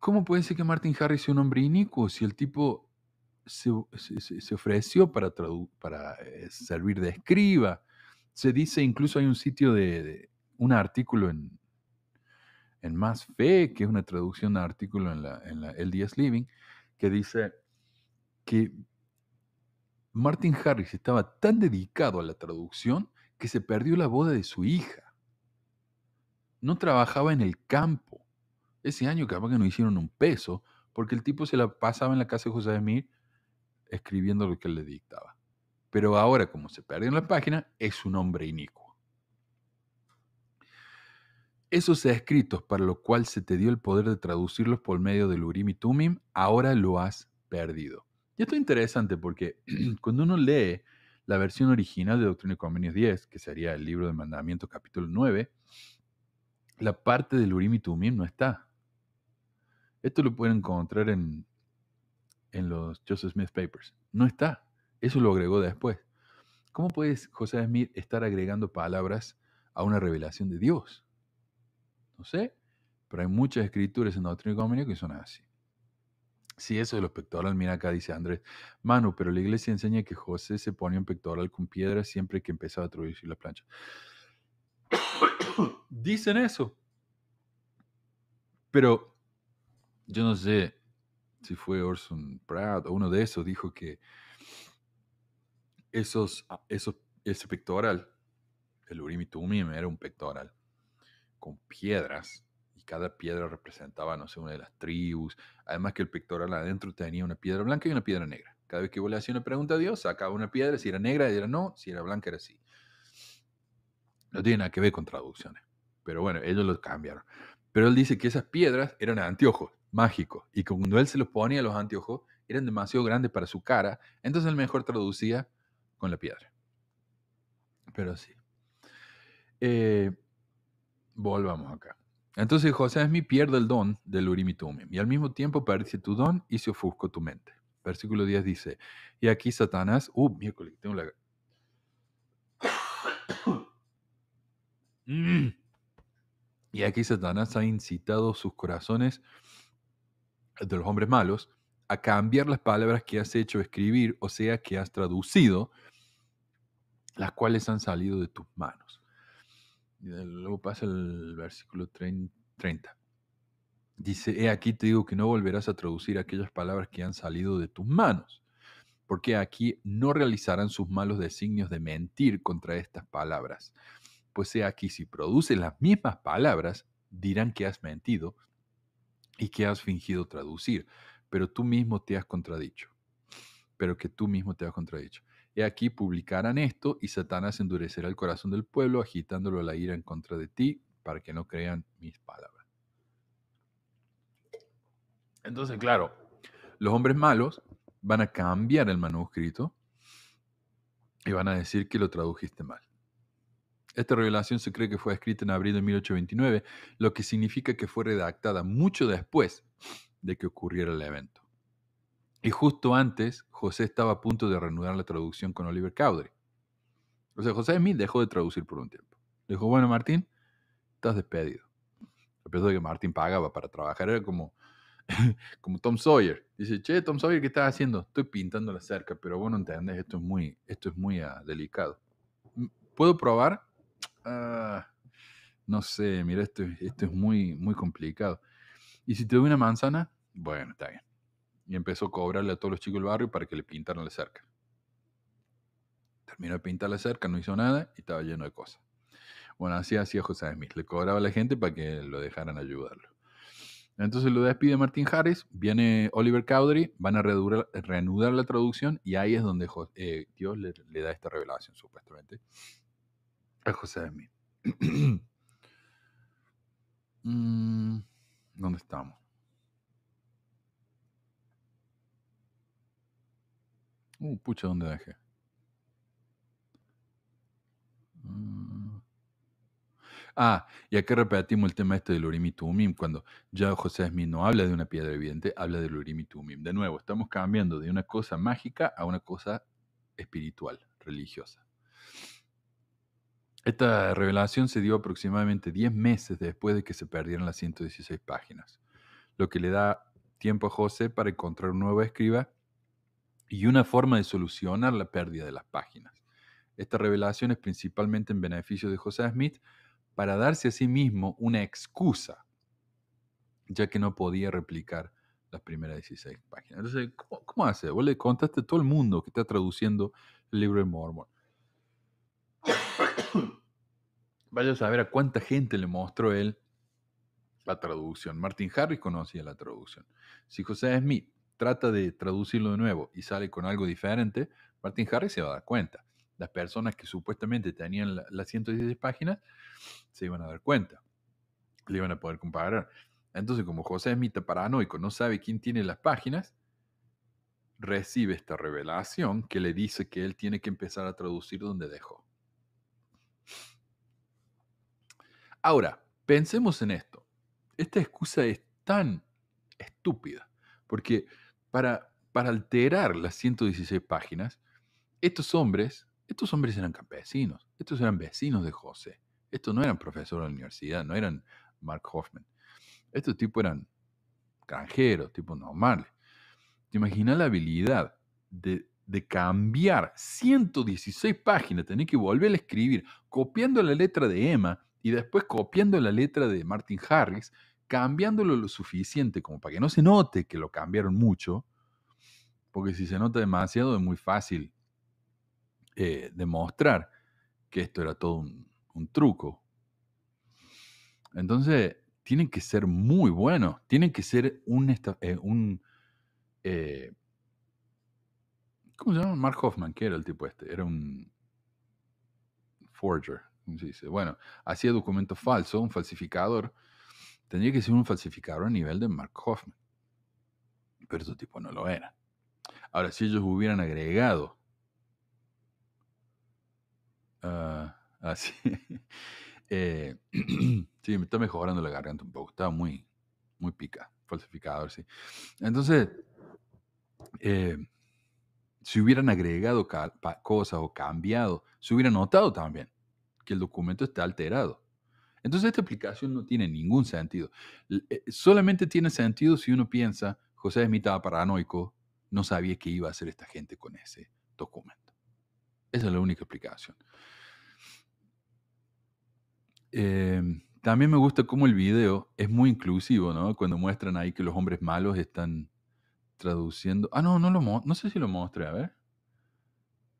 ¿Cómo puede ser que Martin Harris sea un hombre inicuo si el tipo se, ofreció para, eh, servir de escriba? Se dice, incluso hay un sitio de, un artículo en, en Más Fe, que es una traducción de artículo en el en la Living, que dice que Martin Harris estaba tan dedicado a la traducción que se perdió la boda de su hija. No trabajaba en el campo ese año capaz que no hicieron un peso porque el tipo se la pasaba en la casa de José de Mir escribiendo lo que él le dictaba. Pero ahora, como se perdió en la página, es un hombre inicuo. Esos escritos para los cuales se te dio el poder de traducirlos por medio del Urim y Tumim, ahora lo has perdido. Y esto es interesante porque cuando uno lee la versión original de Doctrina y Convenios 10, que sería el libro de mandamiento capítulo 9, la parte del Urim y Tumim no está. Esto lo pueden encontrar en, los Joseph Smith Papers. No está. Eso lo agregó después. ¿Cómo puede José Smith estar agregando palabras a una revelación de Dios? No sé, pero hay muchas escrituras en Doctrina y que son así. Si sí, eso de los pectorales, mira acá, dice Andrés, Manu, pero la iglesia enseña que José se pone un pectoral con piedra siempre que empezaba a traducir la plancha. Dicen eso. Pero yo no sé si fue Orson Pratt o uno de esos, dijo que esos, ah, esos, ese pectoral, el Urim y era un pectoral con piedras y cada piedra representaba, no sé, una de las tribus. Además que el pectoral adentro tenía una piedra blanca y una piedra negra. Cada vez que vos le hacías una pregunta a Dios, sacaba una piedra, si era negra era no, si era blanca era sí. No tiene nada que ver con traducciones. Pero bueno, ellos lo cambiaron. Pero él dice que esas piedras eran anteojos. Mágico. Y cuando él se los ponía los anteojos, eran demasiado grandes para su cara, entonces él mejor traducía con la piedra. Pero sí. Eh, volvamos acá. Entonces José mi pierde el don del Urim y y al mismo tiempo perdiste tu don y se ofusco tu mente. Versículo 10 dice, y aquí Satanás, uh, tengo la... Mm. Y aquí Satanás ha incitado sus corazones de los hombres malos, a cambiar las palabras que has hecho escribir, o sea, que has traducido, las cuales han salido de tus manos. luego pasa el versículo 30. Dice, he aquí te digo que no volverás a traducir aquellas palabras que han salido de tus manos, porque aquí no realizarán sus malos designios de mentir contra estas palabras. Pues he aquí, si produces las mismas palabras, dirán que has mentido y que has fingido traducir, pero tú mismo te has contradicho, pero que tú mismo te has contradicho. Y aquí publicarán esto y Satanás endurecerá el corazón del pueblo, agitándolo a la ira en contra de ti, para que no crean mis palabras. Entonces, claro, los hombres malos van a cambiar el manuscrito y van a decir que lo tradujiste mal. Esta revelación se cree que fue escrita en abril de 1829, lo que significa que fue redactada mucho después de que ocurriera el evento. Y justo antes, José estaba a punto de reanudar la traducción con Oliver Cowdery. O sea, José Smith dejó de traducir por un tiempo. dijo, bueno, Martín, estás despedido. A pesar de que Martín pagaba para trabajar, era como, como Tom Sawyer. Dice, che, Tom Sawyer, ¿qué estás haciendo? Estoy pintando la cerca, pero bueno, entendés, esto es muy, esto es muy ah, delicado. Mm, ¿Puedo probar? Ah, no sé, mira, esto, esto es muy, muy complicado. Y si te doy una manzana, bueno, está bien. Y empezó a cobrarle a todos los chicos del barrio para que le pintaran la cerca. Terminó de pintar la cerca, no hizo nada y estaba lleno de cosas. Bueno, así hacía José Smith. Le cobraba a la gente para que lo dejaran ayudarlo. Entonces lo despide Martín Harris, viene Oliver Cowdery, van a reanudar, la traducción y ahí es donde eh, Dios le, da esta revelación, supuestamente a José de mm, ¿Dónde estamos? Uh, pucha, ¿dónde dejé? Mm. Ah, y acá repetimos el tema este del Urim Tumim, cuando ya José Smith no habla de una piedra evidente, habla del Urim Tumim. De nuevo, estamos cambiando de una cosa mágica a una cosa espiritual, religiosa. Esta revelación se dio aproximadamente 10 meses después de que se perdieran las 116 páginas, lo que le da tiempo a José para encontrar un nuevo escriba y una forma de solucionar la pérdida de las páginas. Esta revelación es principalmente en beneficio de José Smith para darse a sí mismo una excusa, ya que no podía replicar las primeras 16 páginas. Entonces, ¿cómo, hace? Vos le contaste todo el mundo que está traduciendo el libro de Mormon Vaya a saber a cuánta gente le mostró él la traducción. Martin Harris conocía la traducción. Si José Smith trata de traducirlo de nuevo y sale con algo diferente, Martin Harris se va a dar cuenta. Las personas que supuestamente tenían las 116 páginas se iban a dar cuenta. Le iban a poder comparar. Entonces, como José Smith está paranoico, no sabe quién tiene las páginas, recibe esta revelación que le dice que él tiene que empezar a traducir donde dejó. Ahora, pensemos en esto. Esta excusa es tan estúpida, porque para, alterar las 116 páginas, estos hombres, estos hombres eran campesinos, estos eran vecinos de José, estos no eran profesores de la universidad, no eran Mark Hoffman, estos tipos eran granjeros, tipos normales. ¿Te imaginas la habilidad de, de cambiar 116 páginas, tener que volver a escribir, copiando la letra de Emma y después copiando la letra de Martin Harris, cambiándolo lo suficiente como para que no se note que lo cambiaron mucho, porque si se nota demasiado es muy fácil eh, demostrar que esto era todo un, truco. Entonces, tienen que ser muy buenos, tienen que ser un... Eh, eh, ¿Cómo se llama? Mark Hoffman, que era el tipo este, era un forger, bueno, hacía documento falso, un falsificador. Tendría que ser un falsificador a nivel de Mark Hoffman. Pero ese tipo no lo era. Ahora, si ellos hubieran agregado ah, así. Eh, sí, me está mejorando la garganta un poco. Estaba muy, muy pica, falsificador, sí. Entonces, eh, si hubieran agregado cosas o cambiado, se hubiera notado también que el documento está alterado. Entonces esta explicación no tiene ningún sentido. Eh, solamente tiene sentido si uno piensa, José Smith estaba paranoico, no sabía qué iba a hacer esta gente con ese documento. Esa es la única explicación. Em, también me gusta cómo el video es muy inclusivo, ¿no? Cuando muestran ahí que los hombres malos están traduciendo. Ah, no, no, lo no sé si lo mostré, a ver.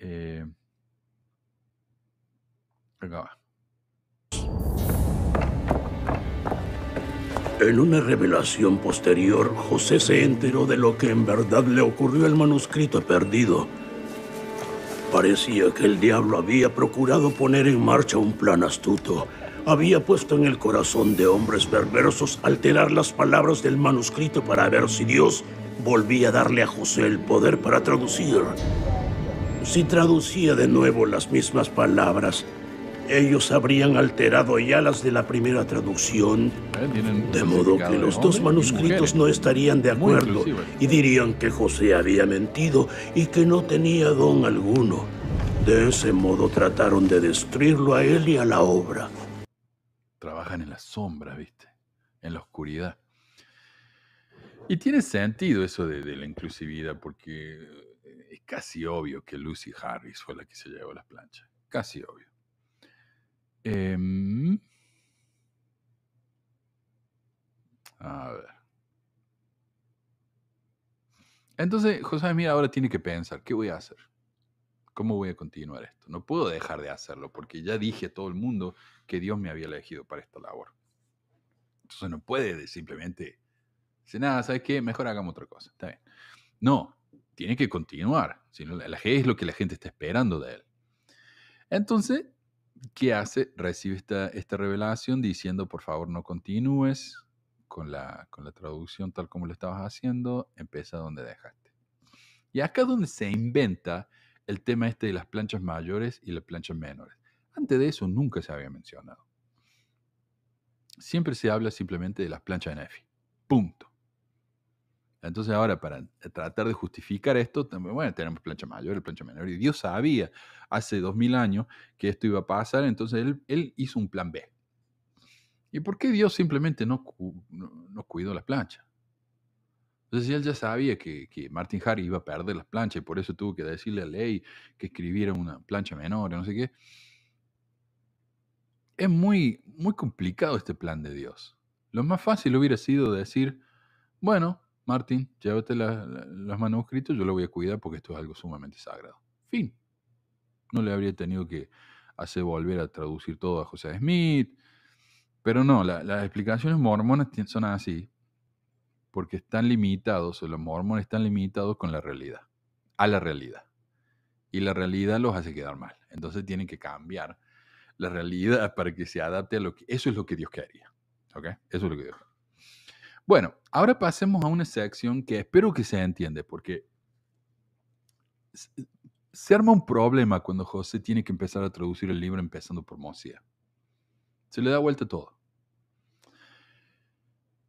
Eh, en una revelación posterior, José se enteró de lo que en verdad le ocurrió al manuscrito perdido. Parecía que el diablo había procurado poner en marcha un plan astuto. Había puesto en el corazón de hombres perversos alterar las palabras del manuscrito para ver si Dios volvía a darle a José el poder para traducir. Si traducía de nuevo las mismas palabras, ellos habrían alterado ya las de la primera traducción, eh, de modo que los dos manuscritos no estarían de acuerdo y dirían que José había mentido y que no tenía don alguno. De ese modo trataron de destruirlo a él y a la obra. Trabajan en la sombra, viste, en la oscuridad. Y tiene sentido eso de, de la inclusividad, porque eh, es casi obvio que Lucy Harris fue la que se llevó las planchas. Casi obvio. Em, a Entonces, José, mira, ahora tiene que pensar, ¿qué voy a hacer? ¿Cómo voy a continuar esto? No puedo dejar de hacerlo porque ya dije a todo el mundo que Dios me había elegido para esta labor. Entonces no puede simplemente decir, nada, ¿sabes qué? Mejor hagamos otra cosa. Está bien. No, tiene que continuar. Si no, la es lo que la gente está esperando de él. Entonces, ¿qué hace? Recibe esta, revelación diciendo, por favor, no continúes con la, con la traducción tal como lo estabas haciendo, empieza donde dejaste. Y acá es donde se inventa el tema este de las planchas mayores y las planchas menores. Antes de eso nunca se había mencionado. Siempre se habla simplemente de las planchas en F. Punto. Entonces ahora para tratar de justificar esto, bueno, tenemos plancha mayor y plancha menor. Y Dios sabía hace dos mil años que esto iba a pasar, entonces él, hizo un plan B. ¿Y por qué Dios simplemente no, no, cuidó las planchas? Entonces él ya sabía que, que Martin Harris iba a perder las planchas y por eso tuvo que decirle a Ley que escribiera una plancha menor, no sé qué. Es muy, muy complicado este plan de Dios. Lo más fácil hubiera sido decir, bueno, Martín, llévate los manuscritos, yo lo voy a cuidar porque esto es algo sumamente sagrado. Fin. No le habría tenido que hacer volver a traducir todo a José Smith. Pero no, las explicaciones mormonas son así, porque están limitados, o los mormones están limitados con la realidad, a la realidad. Y la realidad los hace quedar mal. Entonces tienen que cambiar la realidad para que se adapte a lo que... Eso es lo que Dios quería. ¿Ok? Eso es lo que Dios quería. Bueno, ahora pasemos a una sección que espero que se entiende, porque eh, se arma un problema cuando José tiene que empezar a traducir el libro empezando por Mosía. Se le da vuelta todo.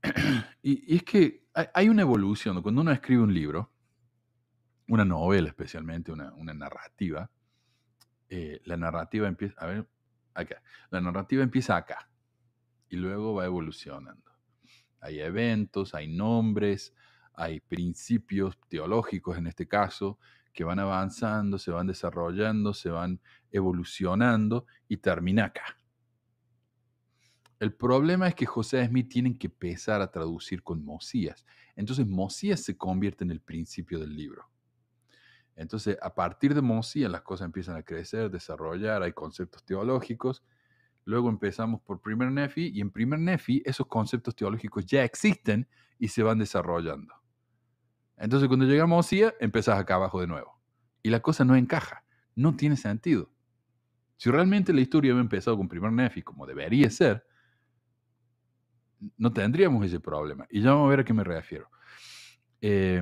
Y, es que hay una evolución. Cuando uno escribe un libro, una novela especialmente, una, narrativa, eh, la narrativa empieza, a ver, acá, la narrativa empieza acá y luego va evolucionando. Hay eventos, hay nombres, hay principios teológicos en este caso que van avanzando, se van desarrollando, se van evolucionando y termina acá. El problema es que José Smith tienen que empezar a traducir con Mosías. Entonces Mosías se convierte en el principio del libro. Entonces, a partir de Mosías las cosas empiezan a crecer, desarrollar, hay conceptos teológicos Luego empezamos por primer Nefi y en primer Nefi esos conceptos teológicos ya existen y se van desarrollando. Entonces cuando llegamos a Osía, empezás acá abajo de nuevo. Y la cosa no encaja, no tiene sentido. Si realmente la historia hubiera empezado con primer Nefi, como debería ser, no tendríamos ese problema. Y ya vamos a ver a qué me refiero. Eh,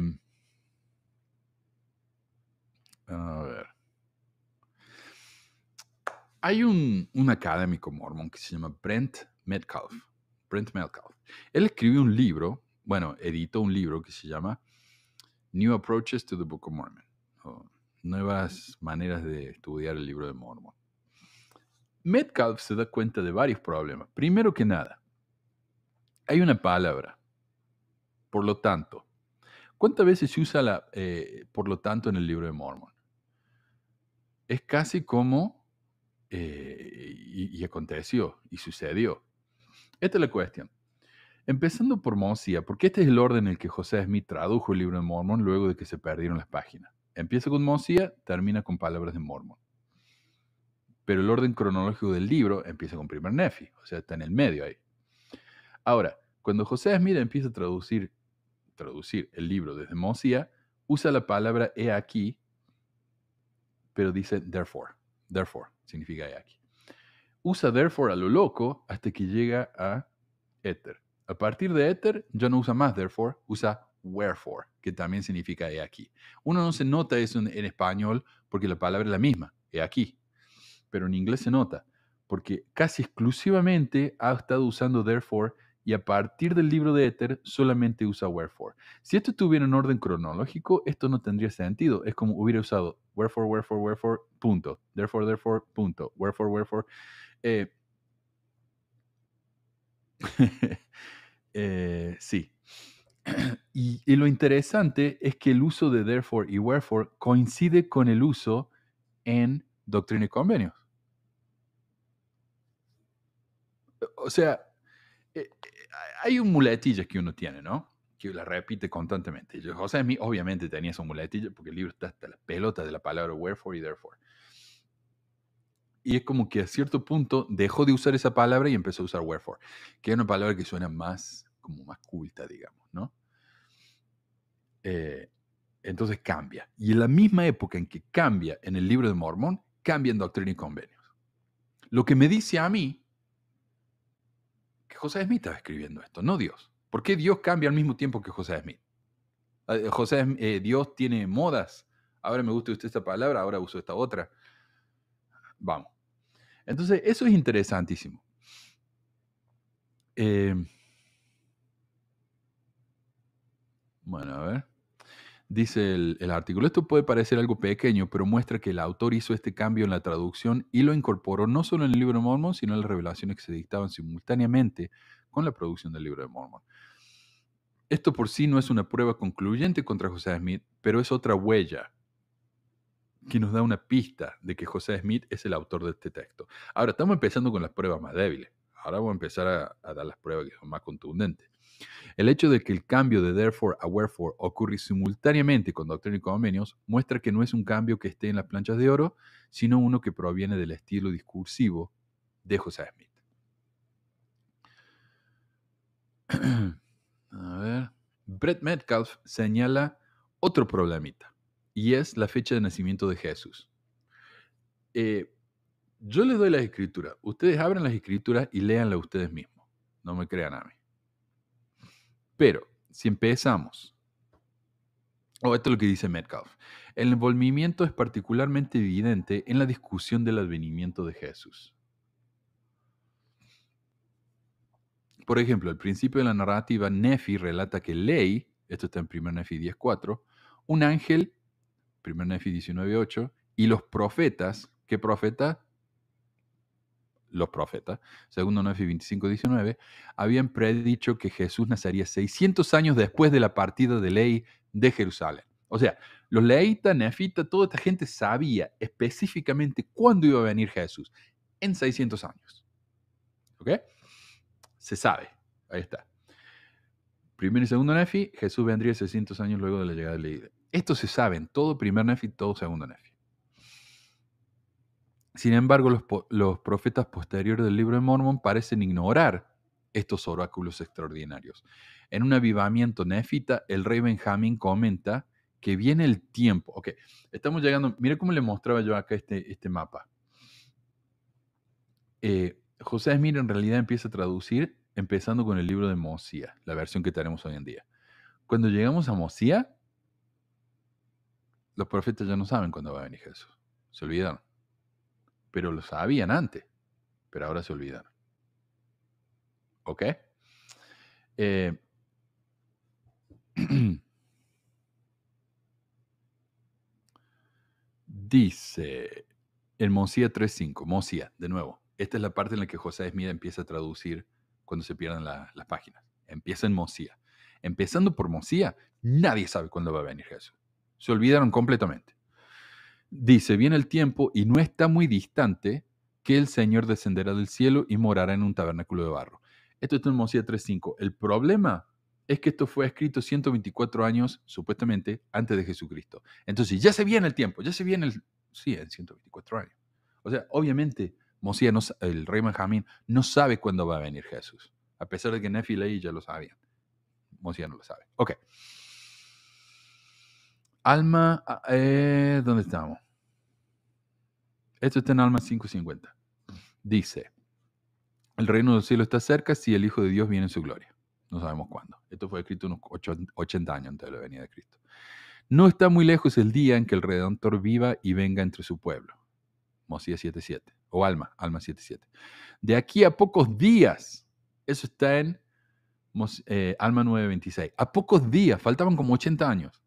a ver. Hay un, académico mormón que se llama Brent Metcalf. Mm. Brent Metcalf. Él escribió un libro, bueno, editó un libro que se llama New Approaches to the Book of Mormon. nuevas maneras de estudiar el libro de Mormon. Metcalf se da cuenta de varios problemas. Primero que nada, hay una palabra. Por lo tanto, ¿cuántas veces se usa la eh, por lo tanto en el libro de Mormon? Es casi como eh, y, aconteció, y sucedió. Esta es la cuestión. Empezando por Mosía, porque este es el orden en el que José Smith tradujo el libro de Mormon luego de que se perdieron las páginas. Empieza con Mosía, termina con palabras de Mormon. Pero el orden cronológico del libro empieza con primer Nefi, o sea, está en el medio ahí. Ahora, cuando José Smith empieza a traducir, traducir el libro desde Mosía, usa la palabra he aquí, pero dice therefore. Therefore, significa aquí. Usa therefore a lo loco hasta que llega a éter. A partir de éter ya no usa más therefore, usa wherefore, que también significa he aquí. Uno no se nota eso en, español porque la palabra es la misma, he aquí. Pero en inglés se nota, porque casi exclusivamente ha estado usando therefore y a partir del libro de Ether solamente usa wherefore. Si esto estuviera en orden cronológico, esto no tendría sentido. Es como hubiera usado wherefore, wherefore, wherefore, punto, therefore, therefore, punto, wherefore, wherefore. Eh, eh, sí. y, y lo interesante es que el uso de therefore y wherefore coincide con el uso en doctrina y convenios. O sea, eh, eh, hay un muletillo que uno tiene, ¿no? Que la repite constantemente. Yo, José mí obviamente tenía ese muletillo porque el libro está hasta la pelota de la palabra wherefore y therefore. Y es como que a cierto punto dejó de usar esa palabra y empezó a usar wherefore, que es una palabra que suena más, como más culta, digamos, ¿no? Eh, entonces cambia. Y en la misma época en que cambia en el libro de Mormón, cambia en Doctrina y Convenios. Lo que me dice a mí José Smith estaba escribiendo esto, no Dios. ¿Por qué Dios cambia al mismo tiempo que José Smith? Ah, eh, José, eh, Dios tiene modas. Ahora me gusta usted esta palabra, ahora uso esta otra. Vamos. Entonces, eso es interesantísimo. Eh, bueno, a ver. Dice el, artículo, esto puede parecer algo pequeño, pero muestra que el autor hizo este cambio en la traducción y lo incorporó no solo en el libro de Mormon, sino en las revelaciones que se dictaban simultáneamente con la producción del libro de Mormon. Esto por sí no es una prueba concluyente contra José Smith, pero es otra huella que nos da una pista de que José Smith es el autor de este texto. Ahora estamos empezando con las pruebas más débiles. Ahora voy a empezar a dar las pruebas que son más contundentes. El hecho de que el cambio de therefore a wherefore ocurre simultáneamente con Doctrina y muestra que no es un cambio que esté en las planchas de oro, sino uno que proviene del estilo discursivo de José Smith. A ver. Brett Metcalf señala otro problemita, y es la fecha de nacimiento de Jesús. Eh, yo les doy las escrituras. Ustedes abren las escrituras y léanlas ustedes mismos. No me crean a mí. Pero si empezamos, o oh, esto es lo que dice Metcalf, el envolvimiento es particularmente evidente en la discusión del advenimiento de Jesús. Por ejemplo, al principio de la narrativa, Nefi relata que Ley, esto está en 1 Nefi 10.4, un ángel, 1 Nefi 19.8, y los profetas, ¿qué profeta? los profetas, segundo Nefi 25, 19, habían predicho que Jesús nacería 600 años después de la partida de ley de Jerusalén. O sea, los leítas, nefitas, toda esta gente sabía específicamente cuándo iba a venir Jesús, en 600 años. ¿Ok? Se sabe, ahí está. Primero y segundo Nefi, Jesús vendría 600 años luego de la llegada de ley. Esto se sabe en todo primer Nefi, todo segundo Nefi. Sin embargo, los, profetas posteriores del libro de Mormon parecen ignorar estos oráculos extraordinarios. En un avivamiento nefita, el rey Benjamín comenta que viene el tiempo. Ok, estamos llegando. Mira cómo le mostraba yo acá este, este mapa. Eh, José Esmir en realidad empieza a traducir empezando con el libro de Mosía, la versión que tenemos hoy en día. Cuando llegamos a Mosía, los profetas ya no saben cuándo va a venir Jesús. Se olvidaron pero lo sabían antes, pero ahora se olvidan. ¿Ok? Eh, dice en Mosía 3.5, Mosía, de nuevo, esta es la parte en la que José Esmida empieza a traducir cuando se pierden las páginas. Empieza en Mosía. Empezando por Mosía, nadie sabe cuándo va a venir Jesús. Se olvidaron completamente. Dice, viene el tiempo y no está muy distante que el Señor descenderá del cielo y morará en un tabernáculo de barro. Esto está en 3.5. El problema es que esto fue escrito 124 años, supuestamente, antes de Jesucristo. Entonces, ya se viene el tiempo, ya se viene el... Sí, en 124 años. O sea, obviamente, Mosías, el rey Benjamín, no sabe cuándo va a venir Jesús, a pesar de que Nefi y ya lo sabían. Mosías no lo sabe. Ok. Alma, ah, eh, ¿dónde estamos? Esto está en Alma 550. Dice, el reino del cielo está cerca si el Hijo de Dios viene en su gloria. No sabemos cuándo. Esto fue escrito unos 80 años antes de la venida de Cristo. No está muy lejos el día en que el Redentor viva y venga entre su pueblo. Mosías 7.7. O Alma, Alma 7.7. De aquí a pocos días. Eso está en eh, Alma 9.26. A pocos días. Faltaban como 80 años.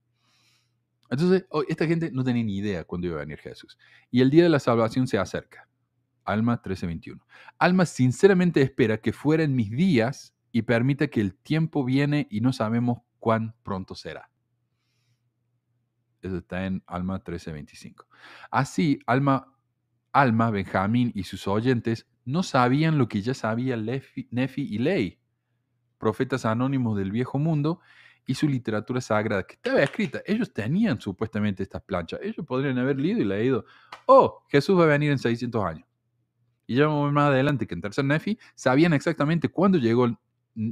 Entonces, esta gente no tenía ni idea cuándo iba a venir Jesús. Y el día de la salvación se acerca. Alma 13:21. Alma sinceramente espera que fueran mis días y permita que el tiempo viene y no sabemos cuán pronto será. Eso está en Alma 13:25. Así, Alma, Alma, Benjamín y sus oyentes no sabían lo que ya sabía Nefi y Lehi, profetas anónimos del viejo mundo, y su literatura sagrada que estaba escrita. Ellos tenían supuestamente estas planchas. Ellos podrían haber leído y leído, oh, Jesús va a venir en 600 años. Y ya más adelante que en Tercer Nefi sabían exactamente cuándo llegó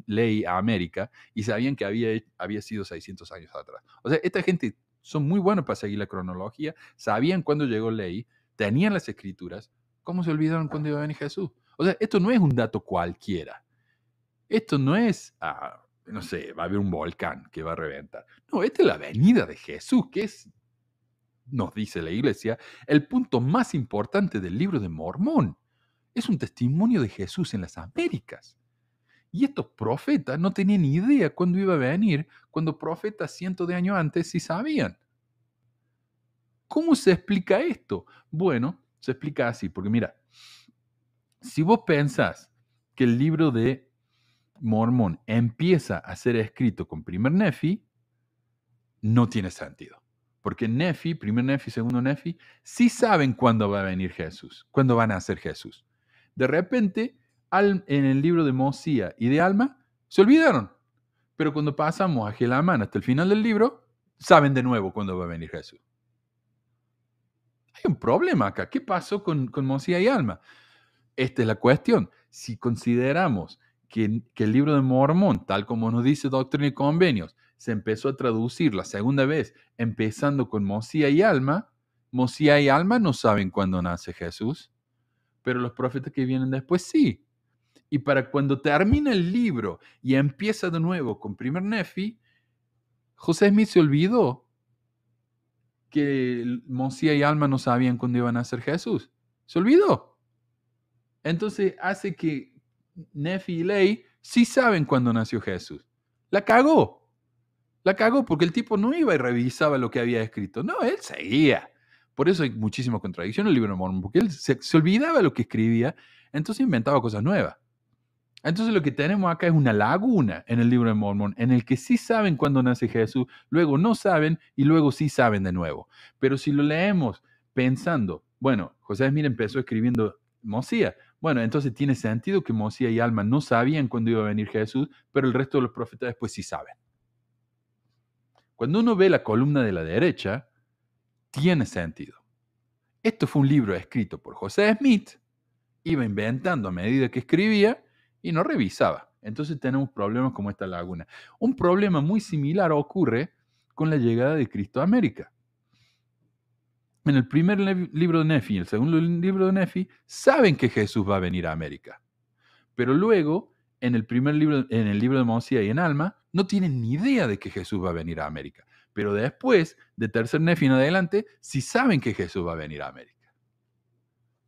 ley a América y sabían que había, había sido 600 años atrás. O sea, esta gente son muy buenos para seguir la cronología, sabían cuándo llegó ley, tenían las escrituras, ¿cómo se olvidaron cuándo iba a venir Jesús? O sea, esto no es un dato cualquiera. Esto no es ah, no sé, va a haber un volcán que va a reventar. No, esta es la venida de Jesús, que es, nos dice la iglesia, el punto más importante del libro de Mormón. Es un testimonio de Jesús en las Américas. Y estos profetas no tenían idea cuándo iba a venir, cuando profetas cientos de años antes sí sabían. ¿Cómo se explica esto? Bueno, se explica así, porque mira, si vos pensás que el libro de mormón empieza a ser escrito con primer Nefi, no tiene sentido. Porque Nefi, primer Nefi, segundo Nefi, sí saben cuándo va a venir Jesús, cuándo van a ser Jesús. De repente, en el libro de Mosía y de Alma, se olvidaron. Pero cuando pasamos a Gelamán hasta el final del libro, saben de nuevo cuándo va a venir Jesús. Hay un problema acá. ¿Qué pasó con, con Mosía y Alma? Esta es la cuestión. Si consideramos que, el libro de Mormón, tal como nos dice Doctrina y Convenios, se empezó a traducir la segunda vez, empezando con Mosía y Alma. Mosía y Alma no saben cuándo nace Jesús, pero los profetas que vienen después sí. Y para cuando termina el libro y empieza de nuevo con primer Nefi, José Smith se olvidó que Mosía y Alma no sabían cuándo iba a nacer Jesús. Se olvidó. Entonces hace que Nefi y Ley sí saben cuándo nació Jesús. La cagó. La cagó porque el tipo no iba y revisaba lo que había escrito. No, él seguía. Por eso hay muchísima contradicción en el libro de Mormon, porque él se, olvidaba lo que escribía, entonces inventaba cosas nuevas. Entonces lo que tenemos acá es una laguna en el libro de Mormon, en el que sí saben cuándo nace Jesús, luego no saben y luego sí saben de nuevo. Pero si lo leemos pensando, bueno, José Smith empezó escribiendo Mosía, bueno, entonces tiene sentido que Mosía y Alma no sabían cuándo iba a venir Jesús, pero el resto de los profetas después sí saben. Cuando uno ve la columna de la derecha, tiene sentido. Esto fue un libro escrito por José Smith, iba inventando a medida que escribía y no revisaba. Entonces tenemos problemas como esta laguna. Un problema muy similar ocurre con la llegada de Cristo a América en el primer libro de Nefi y el segundo libro de Nefi, saben que Jesús va a venir a América. Pero luego, en el primer libro, en el libro de Mosía y en Alma, no tienen ni idea de que Jesús va a venir a América. Pero después, de tercer Nefi en adelante, sí saben que Jesús va a venir a América.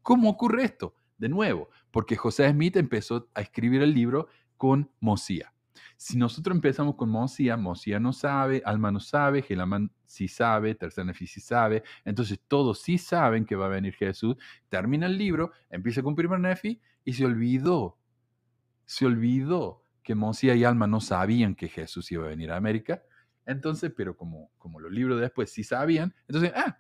¿Cómo ocurre esto? De nuevo, porque José Smith empezó a escribir el libro con Mosía si nosotros empezamos con Mosía, Mosía no sabe, Alma no sabe, Gelaman sí sabe, Tercer Nefi sí sabe, entonces todos sí saben que va a venir Jesús, termina el libro, empieza con Primer Nefi y se olvidó, se olvidó que Mosía y Alma no sabían que Jesús iba a venir a América, entonces, pero como, como los libros después sí sabían, entonces, ah,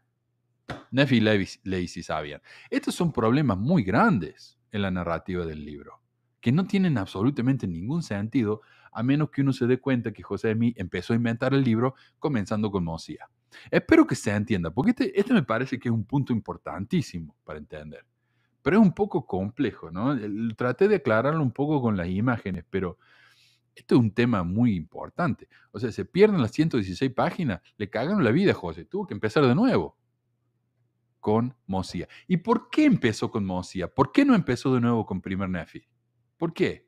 Nefi y Levi, sí sabían. Estos son problemas muy grandes en la narrativa del libro, que no tienen absolutamente ningún sentido a menos que uno se dé cuenta que José Emí empezó a inventar el libro comenzando con Mosía. Espero que se entienda, porque este, este, me parece que es un punto importantísimo para entender. Pero es un poco complejo, ¿no? Traté de aclararlo un poco con las imágenes, pero esto es un tema muy importante. O sea, se pierden las 116 páginas, le cagan la vida a José, tuvo que empezar de nuevo con Mosía. ¿Y por qué empezó con Mosía? ¿Por qué no empezó de nuevo con Primer Nefi? ¿Por qué?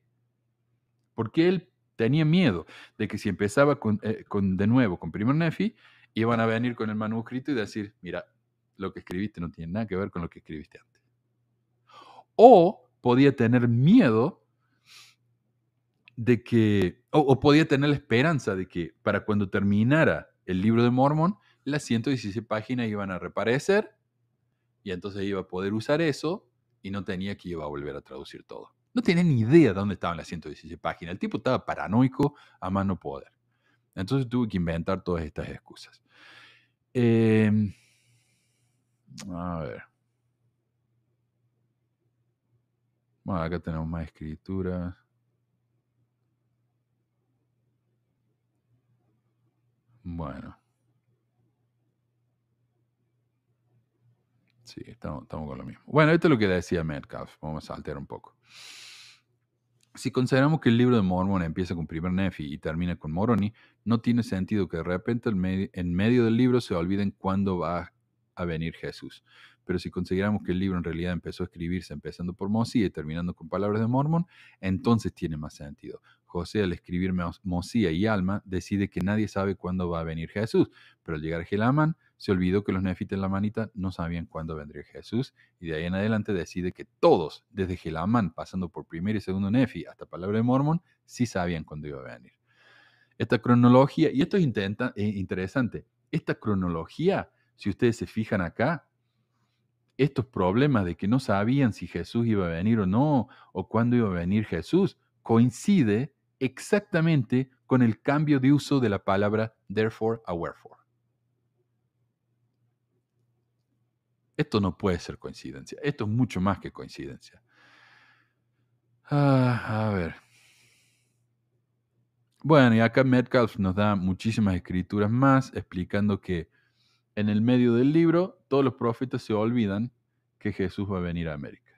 Porque él tenía miedo de que si empezaba eh, con, de nuevo con primer Nefi, iban a venir con el manuscrito y decir, mira, lo que escribiste no tiene nada que ver con lo que escribiste antes. O podía tener miedo de que, o, podía tener la esperanza de que para cuando terminara el libro de Mormon, las 116 páginas iban a reaparecer y entonces iba a poder usar eso y no tenía que iba a volver a traducir todo. No tenía ni idea de dónde estaban las 116 páginas. El tipo estaba paranoico a mano no poder. Entonces tuve que inventar todas estas excusas. Em, a ver. Bueno, acá tenemos más escrituras. Bueno. Sí, estamos, con lo mismo. Bueno, esto es lo que decía Metcalf. Vamos a saltar un poco. Si consideramos que el libro de Mormon empieza con primer Nefi y termina con Moroni, no tiene sentido que de repente en medio del libro se olviden cuándo va a venir Jesús. Pero si consideramos que el libro en realidad empezó a escribirse empezando por Mosi y terminando con palabras de Mormon, entonces tiene más sentido. José, al escribir Mosía y Alma, decide que nadie sabe cuándo va a venir Jesús, pero al llegar a Gelamán, se olvidó que los nefitas manita no sabían cuándo vendría Jesús, y de ahí en adelante decide que todos, desde Gelamán, pasando por primer y segundo nefi hasta Palabra de Mormón, sí sabían cuándo iba a venir. Esta cronología, y esto es eh, interesante, esta cronología, si ustedes se fijan acá, estos problemas de que no sabían si Jesús iba a venir o no, o cuándo iba a venir Jesús, coincide exactamente con el cambio de uso de la palabra therefore a wherefore. Esto no puede ser coincidencia. Esto es mucho más que coincidencia. Ah, a ver. Bueno, y acá Metcalf nos da muchísimas escrituras más explicando que en el medio del libro todos los profetas se olvidan que Jesús va a venir a América.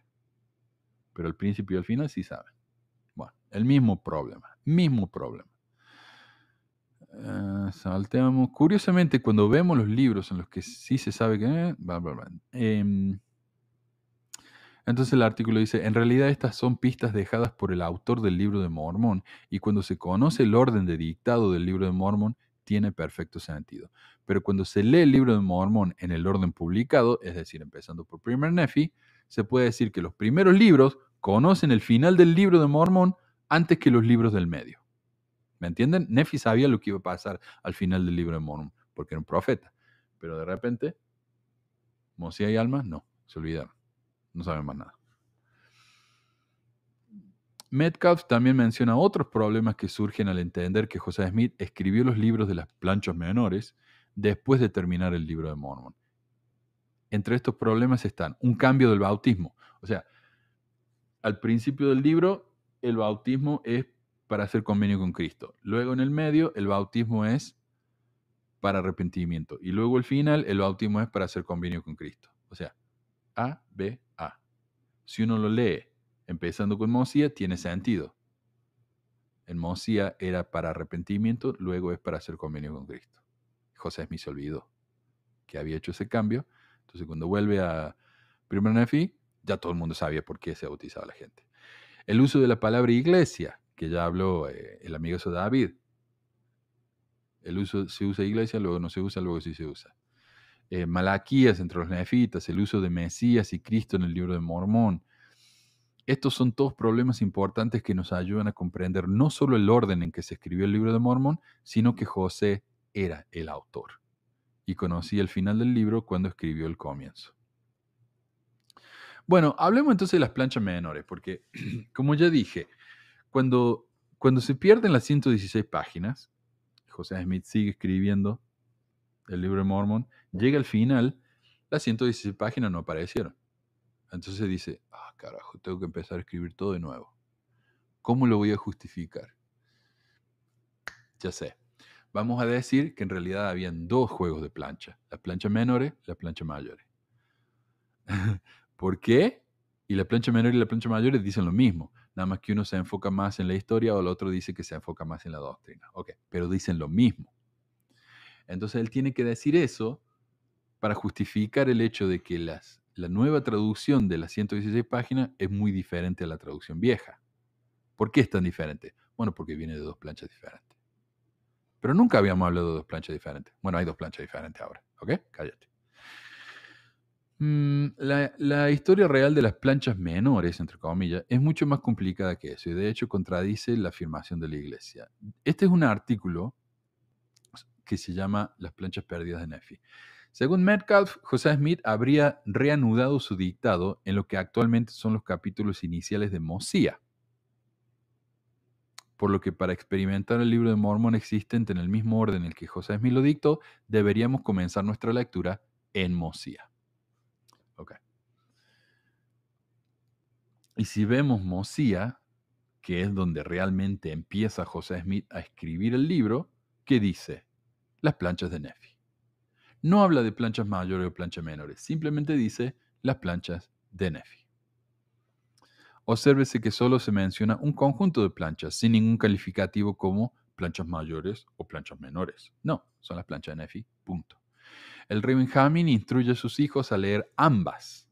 Pero al principio y al final sí saben. El mismo problema, mismo problema. Eh, Saltemos. Curiosamente, cuando vemos los libros en los que sí se sabe que... Eh, em, entonces el artículo dice, en realidad estas son pistas dejadas por el autor del libro de Mormón y cuando se conoce el orden de dictado del libro de Mormón, tiene perfecto sentido. Pero cuando se lee el libro de Mormón en el orden publicado, es decir, empezando por Primer Nefi, se puede decir que los primeros libros conocen el final del libro de Mormón antes que los libros del medio. ¿Me entienden? Nefi sabía lo que iba a pasar al final del libro de Mormon, porque era un profeta. Pero de repente, Mosía y Alma, no, se olvidaron. No saben más nada. Metcalf también menciona otros problemas que surgen al entender que José Smith escribió los libros de las planchas menores después de terminar el libro de Mormon. Entre estos problemas están un cambio del bautismo. O sea, al principio del libro el bautismo es para hacer convenio con Cristo. Luego en el medio, el bautismo es para arrepentimiento. Y luego el final, el bautismo es para hacer convenio con Cristo. O sea, A, B, A. Si uno lo lee empezando con Mosía, tiene sentido. En Mosía era para arrepentimiento, luego es para hacer convenio con Cristo. José Smith se olvidó que había hecho ese cambio. Entonces cuando vuelve a Primer Nefi, ya todo el mundo sabía por qué se bautizaba la gente. El uso de la palabra iglesia, que ya habló eh, el amigo David. El uso, se usa iglesia, luego no se usa, luego sí se usa. Eh, Malaquías entre los nefitas, el uso de Mesías y Cristo en el libro de Mormón. Estos son todos problemas importantes que nos ayudan a comprender no solo el orden en que se escribió el libro de Mormón, sino que José era el autor y conocía el final del libro cuando escribió el comienzo. Bueno, hablemos entonces de las planchas menores, porque como ya dije, cuando, cuando se pierden las 116 páginas, José Smith sigue escribiendo el libro de Mormon, llega al final, las 116 páginas no aparecieron. Entonces dice, ah, carajo, tengo que empezar a escribir todo de nuevo. ¿Cómo lo voy a justificar? Ya sé. Vamos a decir que en realidad habían dos juegos de plancha, las planchas menores y las planchas mayores. ¿Por qué? Y la plancha menor y la plancha mayor dicen lo mismo, nada más que uno se enfoca más en la historia o el otro dice que se enfoca más en la doctrina. Ok, pero dicen lo mismo. Entonces él tiene que decir eso para justificar el hecho de que las, la nueva traducción de las 116 páginas es muy diferente a la traducción vieja. ¿Por qué es tan diferente? Bueno, porque viene de dos planchas diferentes. Pero nunca habíamos hablado de dos planchas diferentes. Bueno, hay dos planchas diferentes ahora. ¿Ok? Cállate. Mm, la, historia real de las planchas menores, entre comillas, es mucho más complicada que eso y de hecho contradice la afirmación de la iglesia. Este es un artículo que se llama Las planchas perdidas de Nefi. Según Metcalf, José Smith habría reanudado su dictado en lo que actualmente son los capítulos iniciales de Mosía. Por lo que para experimentar el libro de Mormón existente en el mismo orden en el que José Smith lo dictó, deberíamos comenzar nuestra lectura en Mosía. Y si vemos Mosía, que es donde realmente empieza José Smith a escribir el libro, que dice las planchas de Nefi. No habla de planchas mayores o planchas menores, simplemente dice las planchas de Nefi. Obsérvese que solo se menciona un conjunto de planchas, sin ningún calificativo como planchas mayores o planchas menores. No, son las planchas de Nefi, punto. El rey Benjamín instruye a sus hijos a leer ambas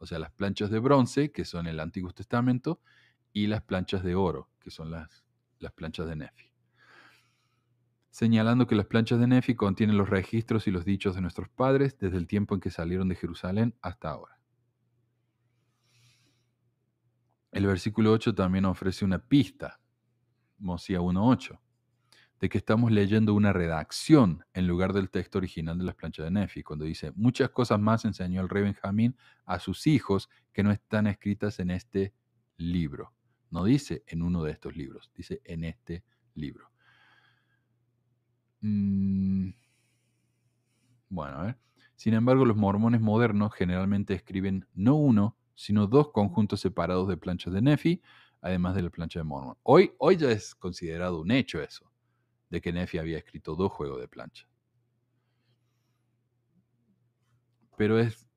o sea, las planchas de bronce, que son el Antiguo Testamento, y las planchas de oro, que son las, las planchas de Nefi. Señalando que las planchas de Nefi contienen los registros y los dichos de nuestros padres desde el tiempo en que salieron de Jerusalén hasta ahora. El versículo 8 también ofrece una pista, Mosía 1.8 de que estamos leyendo una redacción en lugar del texto original de las planchas de Nefi, cuando dice, muchas cosas más enseñó el rey Benjamín a sus hijos que no están escritas en este libro. No dice en uno de estos libros, dice en este libro. Mm. Bueno, a ver. Sin embargo, los mormones modernos generalmente escriben no uno, sino dos conjuntos separados de planchas de Nefi, además de la plancha de Mormon. Hoy, hoy ya es considerado un hecho eso de que Nefi había escrito dos juegos de plancha. Pero es,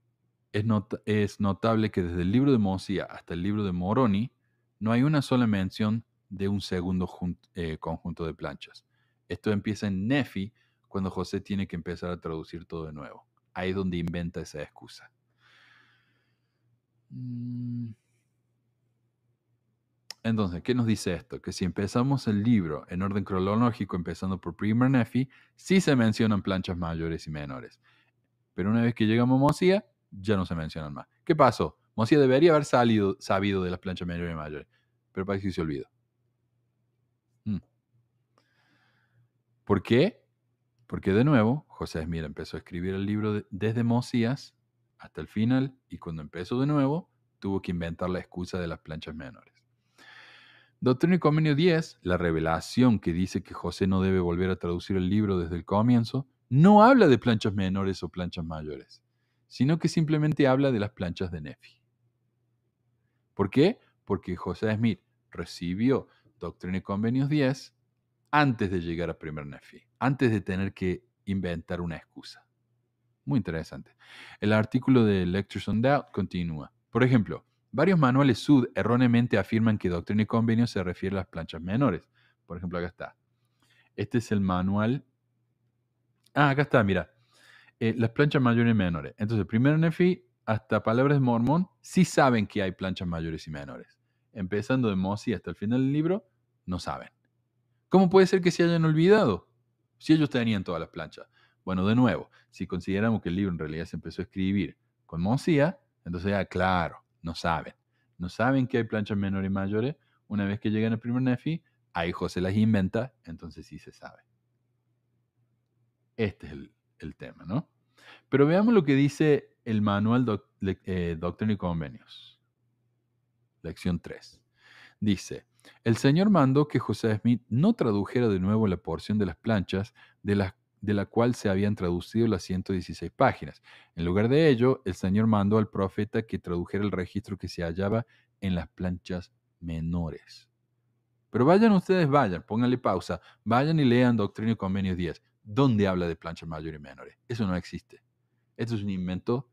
es, notable que desde el libro de Mosía hasta el libro de Moroni no hay una sola mención de un segundo eh, conjunto de planchas. Esto empieza en Nefi cuando José tiene que empezar a traducir todo de nuevo. Ahí es donde inventa esa excusa. Mm. Entonces, ¿qué nos dice esto? Que si empezamos el libro en orden cronológico, empezando por Primer Nefi, sí se mencionan planchas mayores y menores. Pero una vez que llegamos a Mosía, ya no se mencionan más. ¿Qué pasó? Mosía debería haber sabido de las planchas mayores y mayores, pero parece que se olvidó. Mm. ¿Por qué? Porque de nuevo, José Esmir empezó a escribir el libro desde Mosías hasta el final y cuando empezó de nuevo, tuvo que inventar la excusa de las planchas menores. Doctrina y Convenio 10, la revelación que dice que José no debe volver a traducir el libro desde el comienzo, no habla de planchas menores o planchas mayores, sino que simplemente habla de las planchas de Nefi. ¿Por qué? Porque José Smith recibió Doctrina y Convenios 10 antes de llegar a primer Nefi, antes de tener que inventar una excusa. Muy interesante. El artículo de Lectures on Doubt continúa. Por ejemplo, Varios manuales Sud erróneamente afirman que doctrina y convenio se refiere a las planchas menores. Por ejemplo, acá está. Este es el manual. Ah, acá está, mira. Eh, las planchas mayores y menores. Entonces, primero Nefi, hasta palabras Mormón, sí saben que hay planchas mayores y menores. Empezando de Mossi hasta el final del libro, no saben. ¿Cómo puede ser que se hayan olvidado? Si ellos tenían todas las planchas. Bueno, de nuevo, si consideramos que el libro en realidad se empezó a escribir con Mosía, ¿ah? entonces ah, claro, no saben. No saben que hay planchas menores y mayores. Una vez que llegan al primer NEFI, ahí José las inventa, entonces sí se sabe. Este es el, tema, ¿no? Pero veamos lo que dice el manual doc, eh, y Convenios. Lección 3. Dice, el Señor mandó que José Smith no tradujera de nuevo la porción de las planchas de las de la cual se habían traducido las 116 páginas. En lugar de ello, el Señor mandó al profeta que tradujera el registro que se hallaba en las planchas menores. Pero vayan ustedes, vayan, pónganle pausa, vayan y lean Doctrina y Convenios 10. ¿Dónde habla de planchas mayores y menores? Eso no existe. Esto es un invento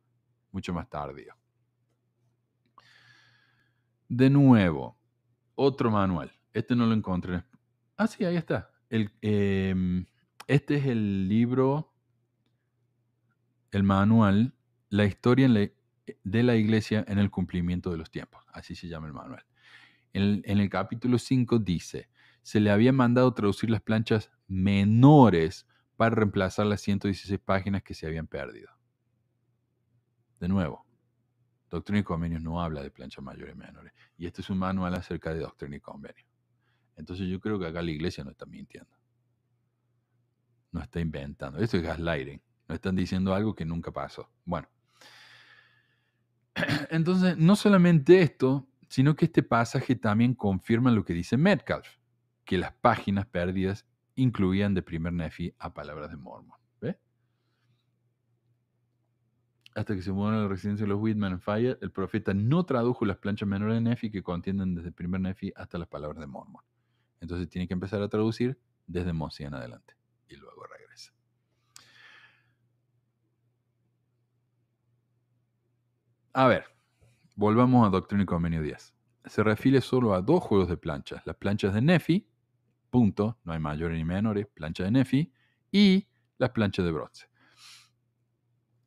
mucho más tardío. De nuevo, otro manual. Este no lo encontré. Ah, sí, ahí está. El, em, este es el libro, el manual, la historia de la iglesia en el cumplimiento de los tiempos. Así se llama el manual. En, en el capítulo 5 dice, se le había mandado traducir las planchas menores para reemplazar las 116 páginas que se habían perdido. De nuevo, Doctrina y Convenios no habla de planchas mayores y menores. Y este es un manual acerca de Doctrina y Convenios. Entonces yo creo que acá la iglesia no está mintiendo no está inventando. Esto es gaslighting. No están diciendo algo que nunca pasó. Bueno. Entonces, no solamente esto, sino que este pasaje también confirma lo que dice Metcalf, que las páginas perdidas incluían de primer Nefi a palabras de Mormon. ¿Ve? Hasta que se mudó a la residencia de los Whitman en Fire, el profeta no tradujo las planchas menores de Nefi que contienen desde primer Nefi hasta las palabras de Mormon. Entonces tiene que empezar a traducir desde Mosi en adelante y luego regresa. A ver, volvamos a Doctrine y Convenio 10. Se refiere solo a dos juegos de planchas, las planchas de Nefi, punto, no hay mayores ni menores, Plancha de Nefi, y las planchas de bronce.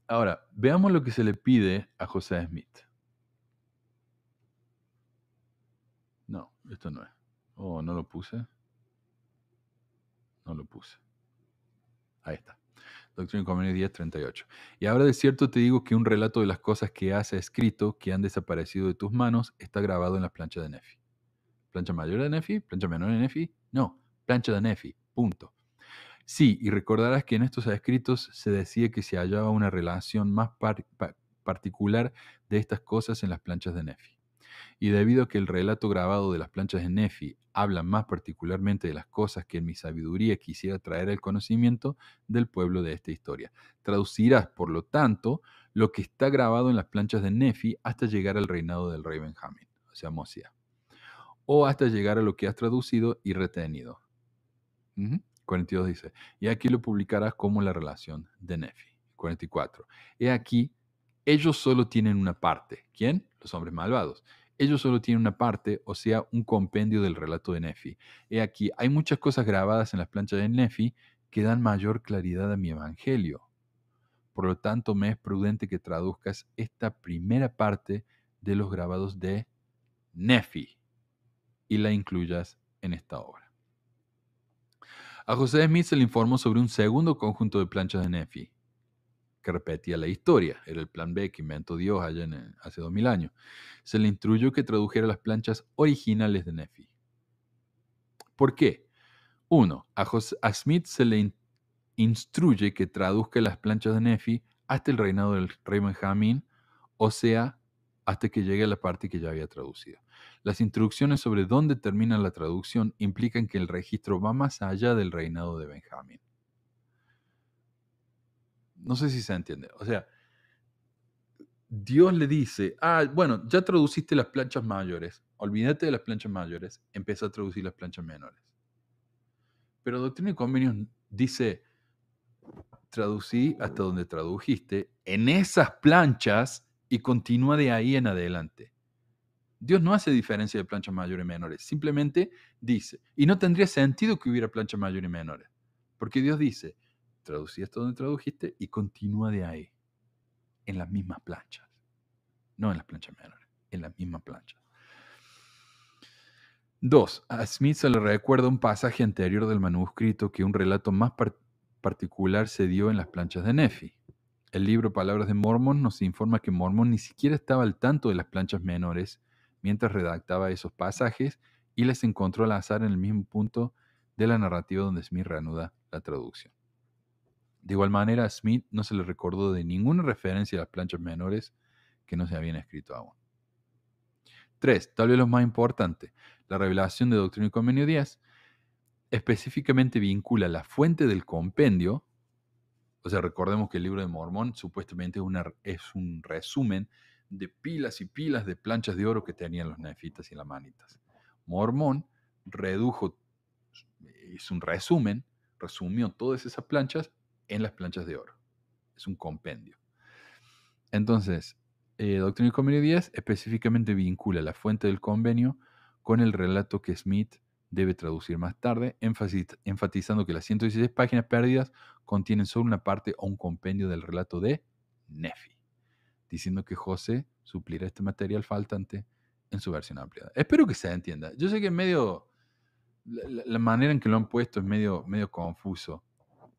Ahora, veamos lo que se le pide a José Smith. No, esto no es. Oh, no lo puse. No lo puse. Ahí está. Doctrina y 1038. Y ahora de cierto te digo que un relato de las cosas que has escrito, que han desaparecido de tus manos, está grabado en las planchas de Nefi. ¿Plancha mayor de Nefi? ¿Plancha menor de Nefi? No, plancha de Nefi. Punto. Sí, y recordarás que en estos escritos se decía que se hallaba una relación más particular de estas cosas en las planchas de Nefi. Y debido a que el relato grabado de las planchas de Nefi habla más particularmente de las cosas que en mi sabiduría quisiera traer al conocimiento del pueblo de esta historia. Traducirás, por lo tanto, lo que está grabado en las planchas de Nefi hasta llegar al reinado del rey Benjamín, o sea, Mosía, o hasta llegar a lo que has traducido y retenido. 42 dice, y aquí lo publicarás como la relación de Nefi. 44. He aquí, ellos solo tienen una parte. ¿Quién? Los hombres malvados ellos solo tienen una parte, o sea, un compendio del relato de Nefi. He aquí, hay muchas cosas grabadas en las planchas de Nefi que dan mayor claridad a mi evangelio. Por lo tanto, me es prudente que traduzcas esta primera parte de los grabados de Nefi y la incluyas en esta obra. A José Smith se le informó sobre un segundo conjunto de planchas de Nefi que repetía la historia. Era el plan B que inventó Dios allá en, eh, hace 2000 años. Se le instruyó que tradujera las planchas originales de Nefi. ¿Por qué? Uno, a, Smith se le instruye que traduzca las planchas de Nefi hasta el reinado del rey Benjamín, o sea, hasta que llegue a la parte que ya había traducido. Las instrucciones sobre dónde termina la traducción implican que el registro va más allá del reinado de Benjamín no sé si se entiende. O sea, Dios le dice, ah, bueno, ya traduciste las planchas mayores, olvídate de las planchas mayores, empieza a traducir las planchas menores. Pero Doctrina y Convenios dice, traducí hasta donde tradujiste, en esas planchas y continúa de ahí en adelante. Dios no hace diferencia de planchas mayores y menores, simplemente dice, y no tendría sentido que hubiera planchas mayores y menores, porque Dios dice, traducí esto donde tradujiste y continúa de ahí, en las mismas planchas. No en las planchas menores, en las mismas planchas. Dos, a Smith se le recuerda un pasaje anterior del manuscrito que un relato más particular se dio en las planchas de Nephi. El libro Palabras de Mormon nos informa que Mormon ni siquiera estaba al tanto de las planchas menores mientras redactaba esos pasajes y les encontró al azar en el mismo punto de la narrativa donde Smith reanuda la traducción. De igual manera, a Smith no se le recordó de ninguna referencia a las planchas menores que no se habían escrito aún. Tres, Tal vez lo más importante, la revelación de Doctrina y Convenio 10 específicamente vincula la fuente del compendio, o sea, recordemos que el libro de Mormón supuestamente es, es un resumen de pilas y pilas de planchas de oro que tenían los nefitas y las manitas. Mormón redujo, es un resumen, resumió todas esas planchas en las planchas de oro. Es un compendio. Entonces, eh, Doctrina y Convenio 10 específicamente vincula la fuente del convenio con el relato que Smith debe traducir más tarde, enfatizando que las 116 páginas perdidas contienen solo una parte o un compendio del relato de Nefi, diciendo que José suplirá este material faltante en su versión ampliada. Espero que se entienda. Yo sé que medio la, la manera en que lo han puesto es medio, medio confuso,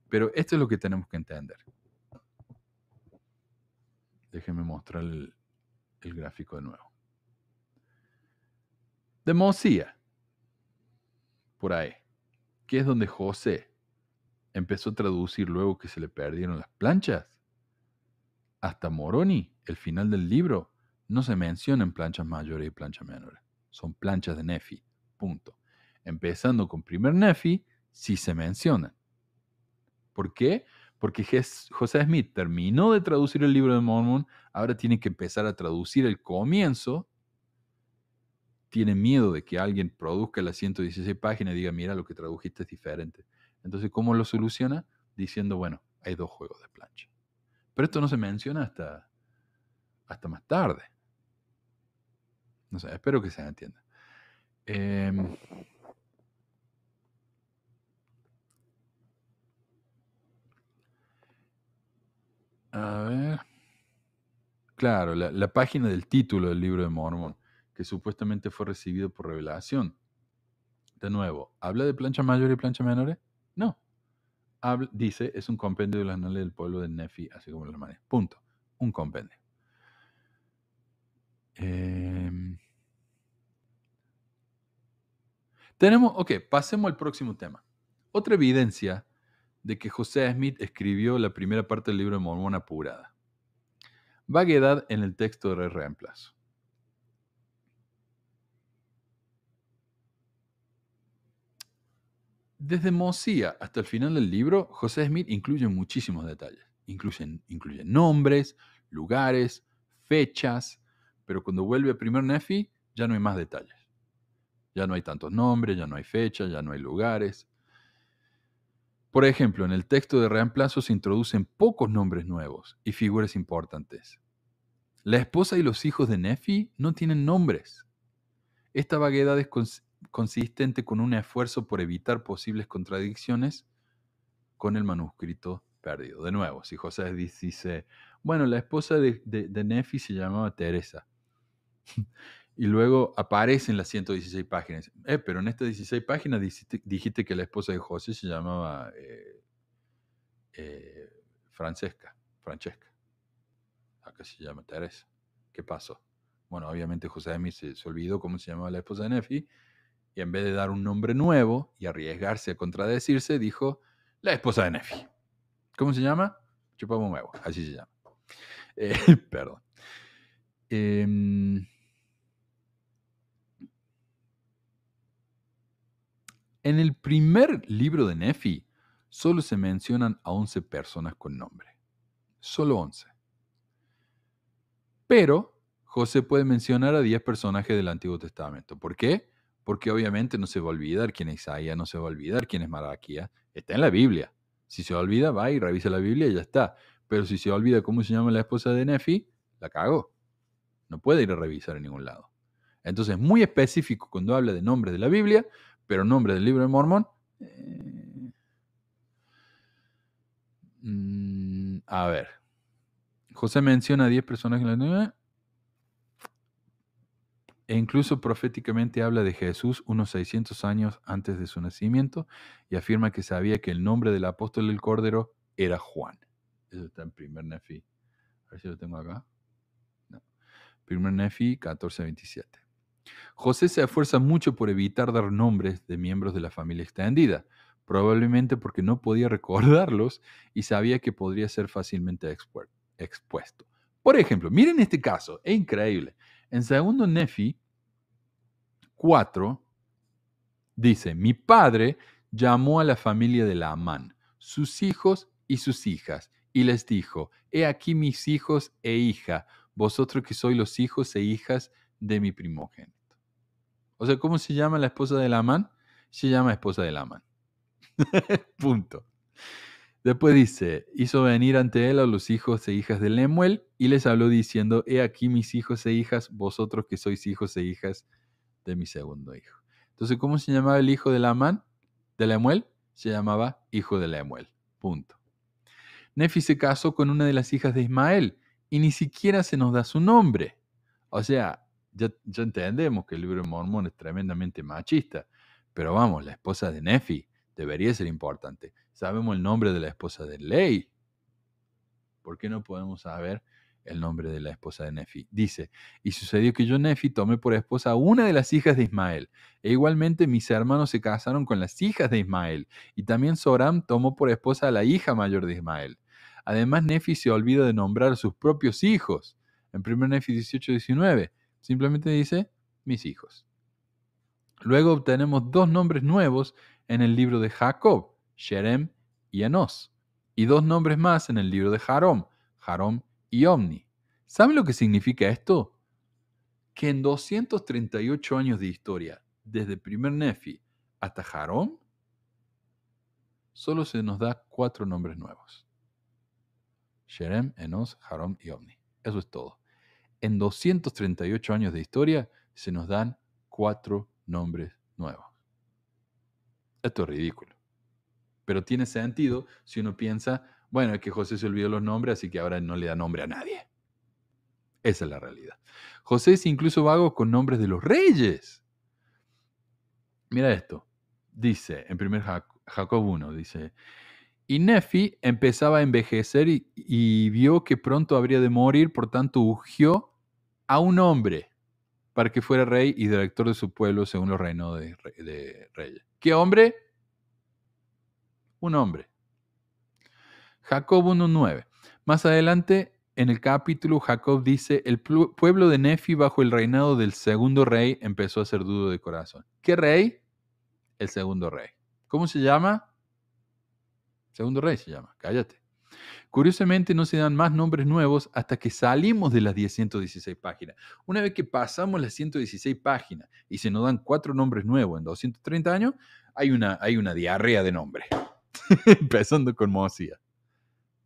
pero esto es lo que tenemos que entender. Déjenme mostrar el, gráfico de nuevo. De Mosía, por ahí, que es donde José empezó a traducir luego que se le perdieron las planchas. Hasta Moroni, el final del libro, no se mencionan planchas mayores y planchas menores. Son planchas de Nefi, punto. Empezando con primer Nefi, sí se mencionan. ¿Por qué? Porque José Smith terminó de traducir el libro de Mormon, ahora tiene que empezar a traducir el comienzo. Tiene miedo de que alguien produzca las 116 páginas y diga, mira, lo que tradujiste es diferente. Entonces, ¿cómo lo soluciona? Diciendo, bueno, hay dos juegos de plancha. Pero esto no se menciona hasta, hasta más tarde. No sé, espero que se entienda. Eh, A ver. Claro, la, página del título del libro de Mormon, que supuestamente fue recibido por revelación. De nuevo, ¿habla de plancha mayor y plancha menor. No. dice, es un compendio de los anales del pueblo de Nefi, así como los manes. Punto. Un compendio. Em. tenemos, ok, pasemos al próximo tema. Otra evidencia de que José Smith escribió la primera parte del libro de Mormón apurada. Vaguedad en el texto de reemplazo. Desde Mosía hasta el final del libro, José Smith incluye muchísimos detalles. Incluye nombres, lugares, fechas, pero cuando vuelve a primer Nefi ya no hay más detalles. Ya no hay tantos nombres, ya no hay fechas, ya no hay lugares, por ejemplo, en el texto de reemplazo se introducen pocos nombres nuevos y figuras importantes. La esposa y los hijos de Nefi no tienen nombres. Esta vaguedad es consistente con un esfuerzo por evitar posibles contradicciones con el manuscrito perdido. De nuevo, si José dice, bueno, la esposa de, de Nefi se llamaba Teresa. y luego aparecen las 116 páginas. Eh, pero en estas 16 páginas dijiste, que la esposa de José se llamaba eh, eh, Francesca, Francesca. Acá se llama Teresa. ¿Qué pasó? Bueno, obviamente José de mí se, olvidó cómo se llamaba la esposa de Nefi y en vez de dar un nombre nuevo y arriesgarse a contradecirse, dijo la esposa de Nefi. ¿Cómo se llama? Chupamo nuevo. así se llama. Eh, perdón. Em, En el primer libro de Nefi solo se mencionan a 11 personas con nombre. Solo 11. Pero José puede mencionar a 10 personajes del Antiguo Testamento. ¿Por qué? Porque obviamente no se va a olvidar quién es Isaías, no se va a olvidar quién es Maraquía. Está en la Biblia. Si se olvida, va y revisa la Biblia y ya está. Pero si se olvida cómo se llama la esposa de Nefi, la cago. No puede ir a revisar en ningún lado. Entonces, muy específico cuando habla de nombres de la Biblia, pero nombre del libro de Mormón. Eh, mm, a ver. José menciona 10 personas en la nueva. E incluso proféticamente habla de Jesús unos 600 años antes de su nacimiento y afirma que sabía que el nombre del apóstol del Cordero era Juan. Eso está en primer Nefi. A ver si lo tengo acá. No. Primer Nefi 1427. José se esfuerza mucho por evitar dar nombres de miembros de la familia extendida, probablemente porque no podía recordarlos y sabía que podría ser fácilmente expuesto. Por ejemplo, miren este caso, es increíble. En segundo Nefi 4 dice, mi padre llamó a la familia de Amán, sus hijos y sus hijas, y les dijo, he aquí mis hijos e hija, vosotros que sois los hijos e hijas de mi primogénito. O sea, ¿cómo se llama la esposa de Lamán? Se llama esposa de Lamán. Punto. Después dice, hizo venir ante él a los hijos e hijas de Lemuel y les habló diciendo, he aquí mis hijos e hijas, vosotros que sois hijos e hijas de mi segundo hijo. Entonces, ¿cómo se llamaba el hijo de Lamán? De Lemuel, se llamaba hijo de Lemuel. Punto. Nefi se casó con una de las hijas de Ismael y ni siquiera se nos da su nombre. O sea, ya, entendemos que el libro de Mormón es tremendamente machista, pero vamos, la esposa de Nefi debería ser importante. Sabemos el nombre de la esposa de Ley. ¿Por qué no podemos saber el nombre de la esposa de Nefi. Dice, y sucedió que yo, Nefi, tomé por esposa a una de las hijas de Ismael, e igualmente mis hermanos se casaron con las hijas de Ismael, y también Soram tomó por esposa a la hija mayor de Ismael. Además, Nefi se olvida de nombrar a sus propios hijos. En 1 Nefi 18, 19, Simplemente dice mis hijos. Luego obtenemos dos nombres nuevos en el libro de Jacob, Sherem y Enos, y dos nombres más en el libro de Jarom, Jarom y Omni. ¿Saben lo que significa esto? Que en 238 años de historia, desde primer Nefi hasta Harom, solo se nos da cuatro nombres nuevos. Sherem, Enos, Harom y Omni. Eso es todo en 238 años de historia se nos dan cuatro nombres nuevos. Esto es ridículo. Pero tiene sentido si uno piensa, bueno, es que José se olvidó los nombres, así que ahora no le da nombre a nadie. Esa es la realidad. José es incluso vago con nombres de los reyes. Mira esto. Dice, en primer Jacob 1, dice, y Nefi empezaba a envejecer y, vio que pronto habría de morir, por tanto ugió a un hombre para que fuera rey y director de su pueblo según los reinos de, de reyes. ¿Qué hombre? Un hombre. Jacob 1.9. Más adelante en el capítulo, Jacob dice, el pueblo de Nefi bajo el reinado del segundo rey empezó a ser dudo de corazón. ¿Qué rey? El segundo rey. ¿Cómo se llama? Segundo rey se llama, cállate. Curiosamente, no se dan más nombres nuevos hasta que salimos de las 116 páginas. Una vez que pasamos las 116 páginas y se nos dan cuatro nombres nuevos en 230 años, hay una, hay una diarrea de nombres. Empezando con Mosía.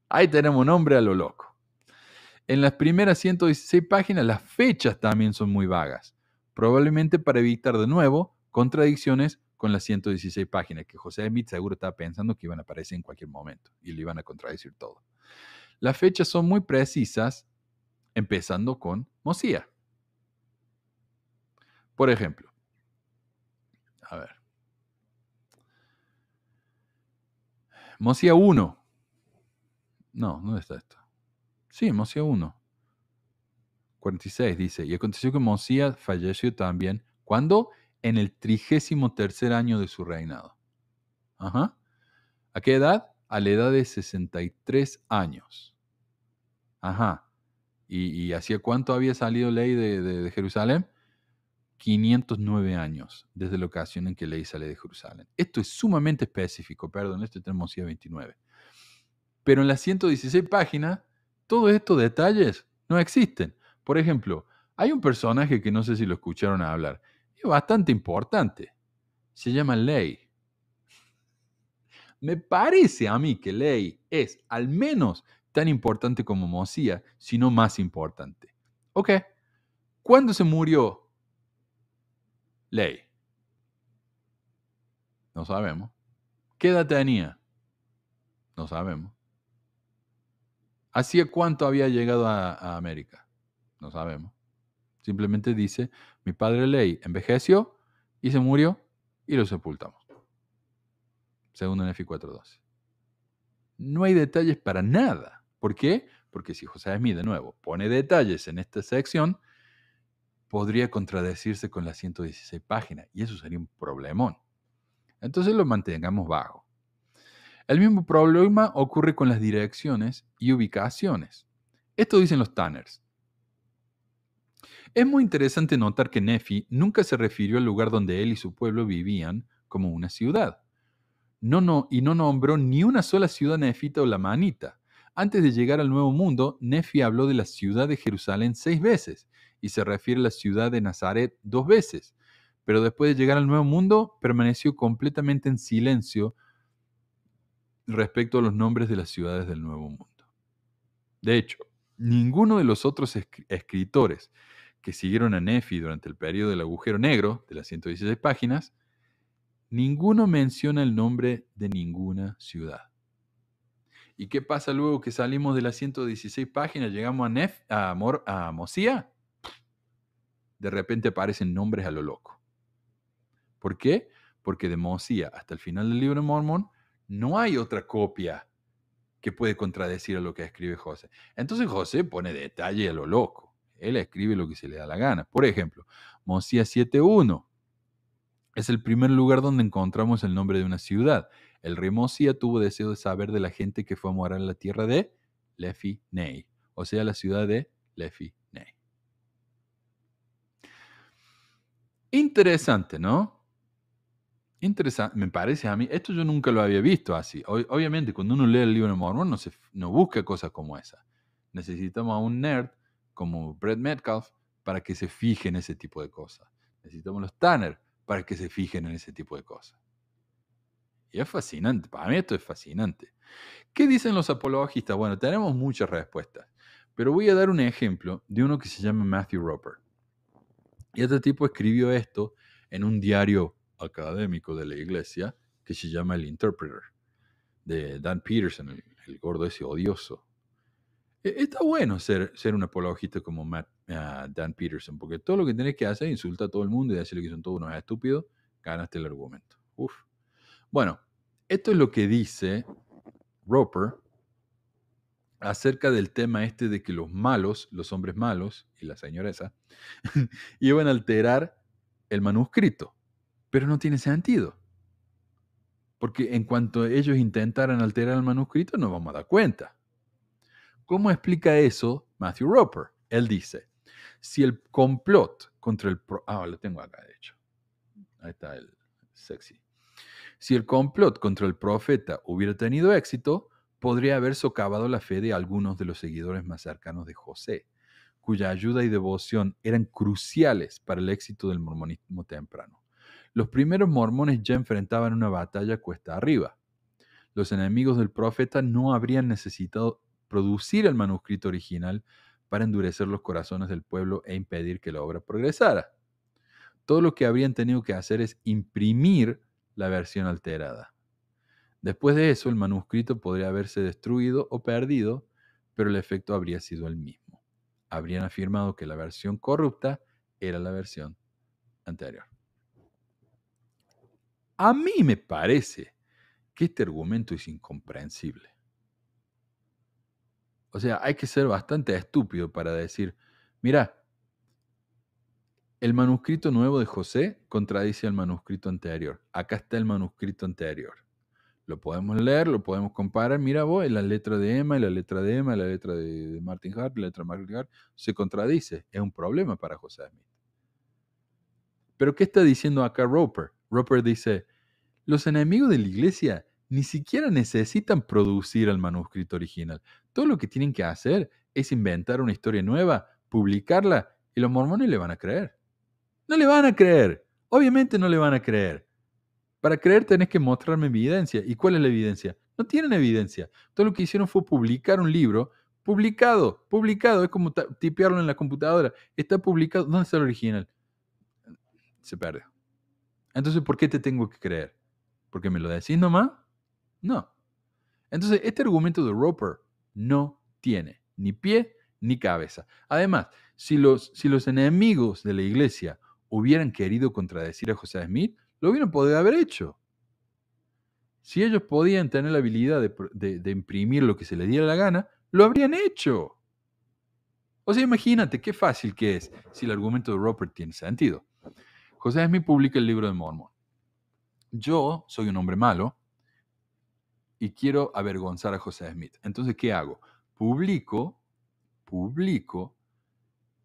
Ahí tenemos nombre a lo loco. En las primeras 116 páginas, las fechas también son muy vagas, probablemente para evitar de nuevo contradicciones con las 116 páginas que José Smith seguro estaba pensando que iban a aparecer en cualquier momento y le iban a contradecir todo. Las fechas son muy precisas, empezando con Mosía. Por ejemplo, a ver. Mosía 1. No, ¿dónde está esto? Sí, Mosía 1. 46 dice, y aconteció que Mosía falleció también cuando en el trigésimo tercer año de su reinado. Ajá. ¿A qué edad? A la edad de 63 años. Ajá. ¿Y, hacía cuánto había salido ley de, Jerusalén? 509 años, desde la ocasión en que ley sale de Jerusalén. Esto es sumamente específico, perdón, esto tenemos 129. 29. Pero en las 116 páginas, todos estos detalles no existen. Por ejemplo, hay un personaje que no sé si lo escucharon hablar, es bastante importante. Se llama ley. Me parece a mí que ley es al menos tan importante como Mosía, sino más importante. Ok, ¿cuándo se murió ley? No sabemos. ¿Qué edad tenía? No sabemos. ¿Hacía cuánto había llegado a América? No sabemos. Simplemente dice, mi padre Ley envejeció y se murió y lo sepultamos. Segundo en F412. No hay detalles para nada. ¿Por qué? Porque si José Smith, de nuevo, pone detalles en esta sección, podría contradecirse con las 116 páginas y eso sería un problemón. Entonces lo mantengamos bajo. El mismo problema ocurre con las direcciones y ubicaciones. Esto dicen los Tanners. Es muy interesante notar que Nefi nunca se refirió al lugar donde él y su pueblo vivían como una ciudad. No, no, y no nombró ni una sola ciudad nefita o lamanita. Antes de llegar al Nuevo Mundo, Nefi habló de la ciudad de Jerusalén seis veces y se refiere a la ciudad de Nazaret dos veces. Pero después de llegar al Nuevo Mundo, permaneció completamente en silencio respecto a los nombres de las ciudades del Nuevo Mundo. De hecho, Ninguno de los otros escritores que siguieron a Nefi durante el periodo del agujero negro, de las 116 páginas, ninguno menciona el nombre de ninguna ciudad. ¿Y qué pasa luego que salimos de las 116 páginas, llegamos a, a, a Mosía? De repente aparecen nombres a lo loco. ¿Por qué? Porque de Mosía hasta el final del libro de Mormón no hay otra copia que puede contradecir a lo que escribe José. Entonces José pone detalle a lo loco. Él escribe lo que se le da la gana. Por ejemplo, Mosías 7.1 es el primer lugar donde encontramos el nombre de una ciudad. El rey Mosía tuvo deseo de saber de la gente que fue a morar en la tierra de Lefi o sea, la ciudad de Lefi Interesante, ¿no? Interesante, me parece a mí, esto yo nunca lo había visto así. obviamente, cuando uno lee el libro de Mormon, no, se, no busca cosas como esa. Necesitamos a un nerd como Brett Metcalf para que se fije en ese tipo de cosas. Necesitamos los Tanner para que se fijen en ese tipo de cosas. Y es fascinante, para mí esto es fascinante. ¿Qué dicen los apologistas? Bueno, tenemos muchas respuestas, pero voy a dar un ejemplo de uno que se llama Matthew Roper. Y este tipo escribió esto en un diario académico de la iglesia que se llama El Interpreter, de Dan Peterson, el, gordo ese odioso. E, está bueno ser, ser un apologista como Matt, ah, Dan Peterson, porque todo lo que tienes que hacer es insultar a todo el mundo y decirle que son todos unos estúpidos, ganaste el argumento. Bueno, esto es lo que dice Roper acerca del tema este de que los malos, los hombres malos y la señoresa, iban a alterar el manuscrito. Pero no tiene sentido. Porque en cuanto ellos intentaran alterar el manuscrito, no vamos a dar cuenta. ¿Cómo explica eso Matthew Roper? Él dice, si el complot contra el... Ah, lo tengo acá, hecho. está el sexy. Si el complot contra el profeta hubiera tenido éxito, podría haber socavado la fe de algunos de los seguidores más cercanos de José, cuya ayuda y devoción eran cruciales para el éxito del mormonismo temprano. Los primeros mormones ya enfrentaban una batalla cuesta arriba. Los enemigos del profeta no habrían necesitado producir el manuscrito original para endurecer los corazones del pueblo e impedir que la obra progresara. Todo lo que habrían tenido que hacer es imprimir la versión alterada. Después de eso, el manuscrito podría haberse destruido o perdido, pero el efecto habría sido el mismo. Habrían afirmado que la versión corrupta era la versión anterior. A mí me parece que este argumento es incomprensible. O sea, hay que ser bastante estúpido para decir, mira, el manuscrito nuevo de José contradice al manuscrito anterior. Acá está el manuscrito anterior. Lo podemos leer, lo podemos comparar. Mira vos, la letra de Emma, la letra de Emma, la letra de Martin Hart, la letra de Martin Hart, se contradice. Es un problema para José Smith. Pero ¿qué está diciendo acá Roper? Roper dice, los enemigos de la iglesia ni siquiera necesitan producir el manuscrito original. Todo lo que tienen que hacer es inventar una historia nueva, publicarla, y los mormones le van a creer. No le van a creer. Obviamente no le van a creer. Para creer tenés que mostrarme evidencia. ¿Y cuál es la evidencia? No tienen evidencia. Todo lo que hicieron fue publicar un libro. Publicado, publicado. Es como tipearlo en la computadora. Está publicado. ¿Dónde está el original? Se perdió. Entonces, ¿por qué te tengo que creer? ¿Porque me lo decís nomás? No. Entonces, este argumento de Roper no tiene ni pie ni cabeza. Además, si los, si los enemigos de la iglesia hubieran querido contradecir a José Smith, lo hubieran podido haber hecho. Si ellos podían tener la habilidad de, de imprimir lo que se les diera la gana, lo habrían hecho. O sea, imagínate qué fácil que es si el argumento de Roper tiene sentido. José Smith publica el libro de Mormon. Yo soy un hombre malo y quiero avergonzar a José Smith. Entonces, ¿qué hago? Publico, publico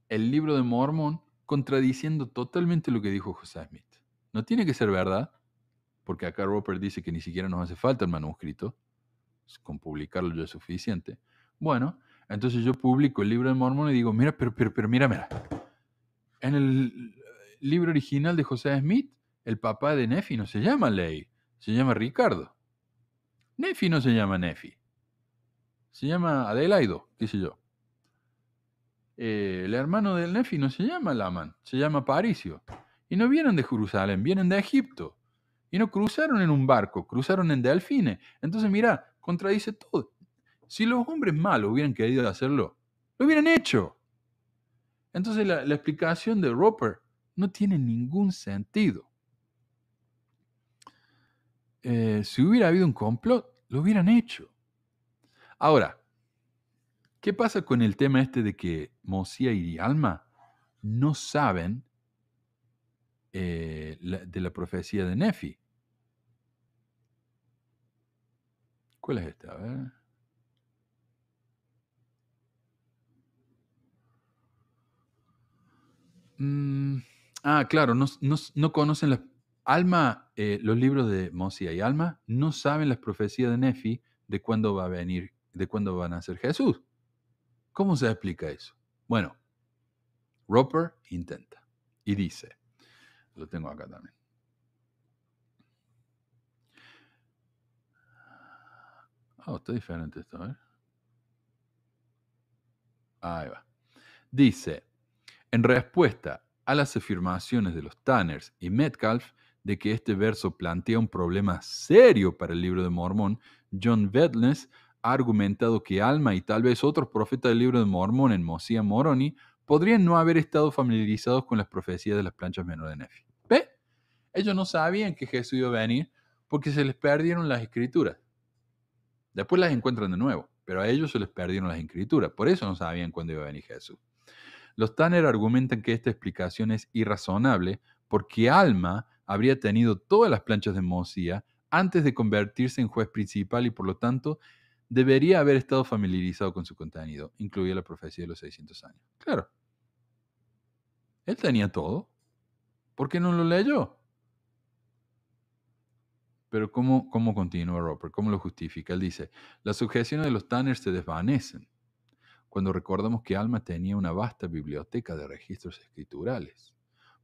el libro de Mormon contradiciendo totalmente lo que dijo José Smith. No tiene que ser verdad, porque acá Roper dice que ni siquiera nos hace falta el manuscrito. Pues, con publicarlo ya es suficiente. Bueno, entonces yo publico el libro de Mormon y digo, mira, pero, pero, pero, mira, mira. En el libro original de José Smith, el papá de Nefi no se llama Ley, se llama Ricardo. Nefi no se llama Nefi. Se llama Adelaido, dice yo. Eh, el hermano del Nefi no se llama Laman, se llama Paricio. Y no vienen de Jerusalén, vienen de Egipto. Y no cruzaron en un barco, cruzaron en delfines. Entonces, mira, contradice todo. Si los hombres malos hubieran querido hacerlo, lo hubieran hecho. Entonces, la explicación de Roper no tiene ningún sentido. Eh, si hubiera habido un complot, lo hubieran hecho. Ahora, ¿qué pasa con el tema este de que Mosía y Alma no saben eh, de la profecía de Nefi? ¿Cuál es esta? A ver. Mm. Ah, claro, no, conocen las... Alma, eh, los libros de Mosía y Alma no saben las profecías de Nefi de cuándo va a venir, de cuándo van a ser Jesús. ¿Cómo se explica eso? Bueno, Roper intenta y dice, lo tengo acá también. Oh, está diferente esto, ¿eh? Ahí va. Dice, en respuesta a las afirmaciones de los Tanners y Metcalf de que este verso plantea un problema serio para el libro de Mormón, John Vednes ha argumentado que Alma y tal vez otros profetas del libro de Mormón en Mosía Moroni podrían no haber estado familiarizados con las profecías de las planchas menores de Nefi. ¿Ve? Ellos no sabían que Jesús iba a venir porque se les perdieron las escrituras. Después las encuentran de nuevo, pero a ellos se les perdieron las escrituras. Por eso no sabían cuándo iba a venir Jesús. Los Tanner argumentan que esta explicación es irrazonable porque Alma habría tenido todas las planchas de Mosía antes de convertirse en juez principal y por lo tanto debería haber estado familiarizado con su contenido, incluida la profecía de los 600 años. Claro. Él tenía todo. ¿Por qué no lo leyó? Pero ¿cómo, continúa Roper? ¿Cómo lo justifica? Él dice, las sujeciones de los Tanner se desvanecen cuando recordamos que Alma tenía una vasta biblioteca de registros escriturales,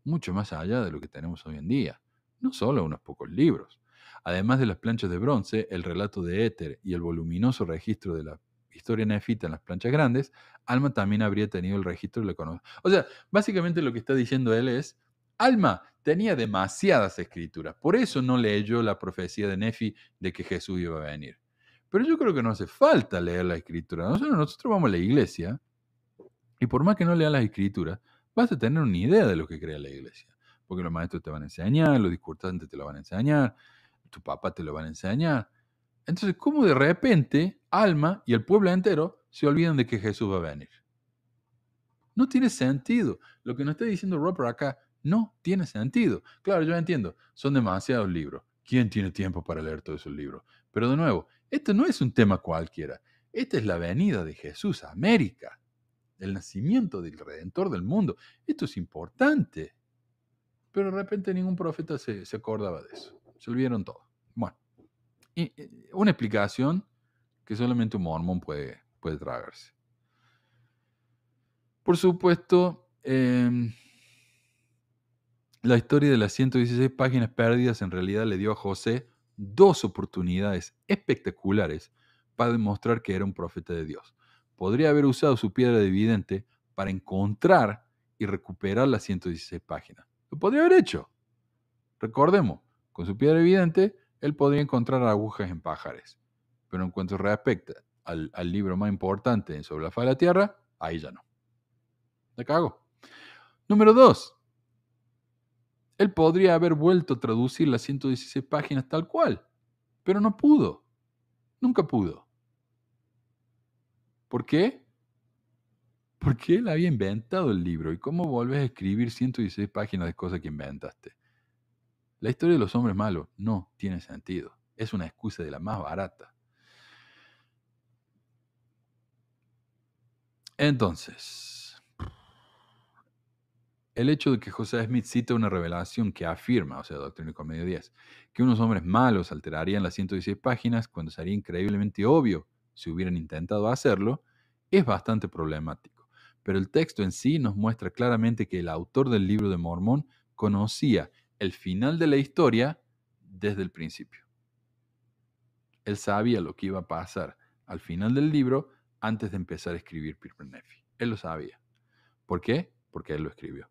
mucho más allá de lo que tenemos hoy en día, no solo unos pocos libros. Además de las planchas de bronce, el relato de Éter y el voluminoso registro de la historia nefita en las planchas grandes, Alma también habría tenido el registro de la economía. O sea, básicamente lo que está diciendo él es, Alma tenía demasiadas escrituras, por eso no leyó la profecía de Nefi de que Jesús iba a venir. Pero yo creo que no hace falta leer la escritura. Nosotros, vamos a la iglesia y por más que no leas las escrituras, vas a tener una idea de lo que crea la iglesia. Porque los maestros te van a enseñar, los discursantes te lo van a enseñar, tu papá te lo van a enseñar. Entonces, ¿cómo de repente Alma y el pueblo entero se olvidan de que Jesús va a venir? No tiene sentido. Lo que nos está diciendo Robert acá no tiene sentido. Claro, yo entiendo, son demasiados libros. ¿Quién tiene tiempo para leer todos esos libros? Pero de nuevo, esto no es un tema cualquiera. Esta es la venida de Jesús a América, el nacimiento del Redentor del mundo. Esto es importante. Pero de repente ningún profeta se, acordaba de eso. Se olvidaron todo. Bueno, una explicación que solamente un mormón puede, puede tragarse. Por supuesto, em, la historia de las 116 páginas perdidas en realidad le dio a José dos oportunidades espectaculares para demostrar que era un profeta de Dios. Podría haber usado su piedra de vidente para encontrar y recuperar las 116 páginas. Lo podría haber hecho. Recordemos, con su piedra evidente, él podría encontrar agujas en pájaros. Pero en cuanto respecta al, al, libro más importante sobre la faz de la Tierra, ahí ya no. Te cago. Número 2. Él podría haber vuelto a traducir las 116 páginas tal cual, pero no pudo. Nunca pudo. ¿Por qué? Porque él había inventado el libro. ¿Y cómo volves a escribir 116 páginas de cosas que inventaste? La historia de los hombres malos no tiene sentido. Es una excusa de la más barata. Entonces, el hecho de que José Smith cita una revelación que afirma, o sea, y Medio 10, que unos hombres malos alterarían las 116 páginas cuando sería increíblemente obvio si hubieran intentado hacerlo, es bastante problemático. Pero el texto en sí nos muestra claramente que el autor del libro de Mormón conocía el final de la historia desde el principio. Él sabía lo que iba a pasar al final del libro antes de empezar a escribir Pirper Él lo sabía. ¿Por qué? Porque él lo escribió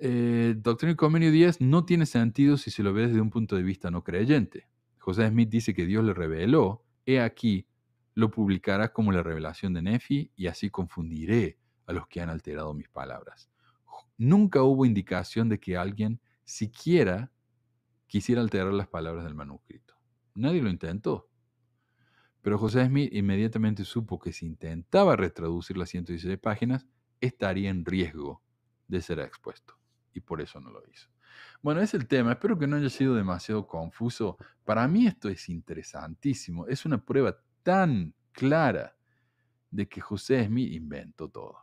eh, Doctrina y Convenio 10 no tiene sentido si se lo ve desde un punto de vista no creyente. José Smith dice que Dios le reveló, he aquí, lo publicará como la revelación de Nefi y así confundiré a los que han alterado mis palabras. Nunca hubo indicación de que alguien siquiera quisiera alterar las palabras del manuscrito. Nadie lo intentó. Pero José Smith inmediatamente supo que si intentaba retraducir las 116 páginas, estaría en riesgo de ser expuesto y por eso no lo hizo. Bueno, es el tema. Espero que no haya sido demasiado confuso. Para mí esto es interesantísimo. Es una prueba tan clara de que José mi inventó todo.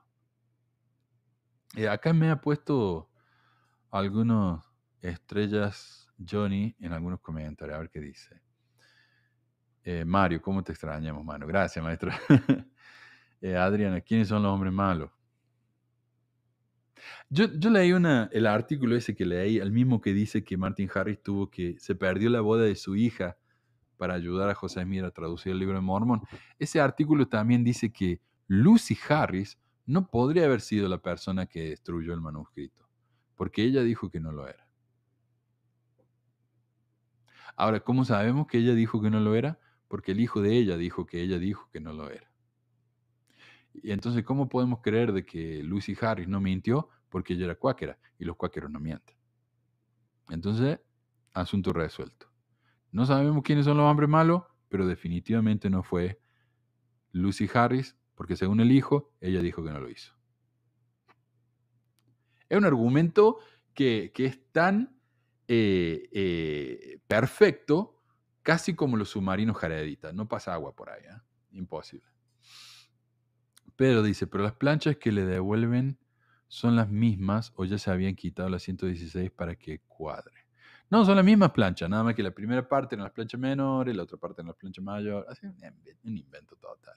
Eh, acá me ha puesto algunas estrellas Johnny en algunos comentarios. A ver qué dice. Eh, Mario, ¿cómo te extrañamos, mano? Gracias, maestro. Eh, Adriana, ¿quiénes son los hombres malos? Yo, leí una, el artículo ese que leí, el mismo que dice que Martin Harris tuvo que, se perdió la boda de su hija para ayudar a José Smith a traducir el libro de Mormon. Ese artículo también dice que Lucy Harris no podría haber sido la persona que destruyó el manuscrito, porque ella dijo que no lo era. Ahora, ¿cómo sabemos que ella dijo que no lo era? Porque el hijo de ella dijo que ella dijo que no lo era. Y entonces, ¿cómo podemos creer de que Lucy Harris no mintió porque ella era cuáquera y los cuáqueros no mienten? Entonces, asunto resuelto. No sabemos quiénes son los hombres malos, pero definitivamente no fue Lucy Harris, porque según el hijo, ella dijo que no lo hizo. Es un argumento que, es tan eh, eh, perfecto, casi como los submarinos jareditas. No pasa agua por ahí, ¿eh? imposible. Pedro dice, pero las planchas que le devuelven son las mismas o ya se habían quitado las 116 para que cuadre. No, son las mismas planchas, nada más que la primera parte en las planchas menores, la otra parte en las planchas mayores. Así, un invento total.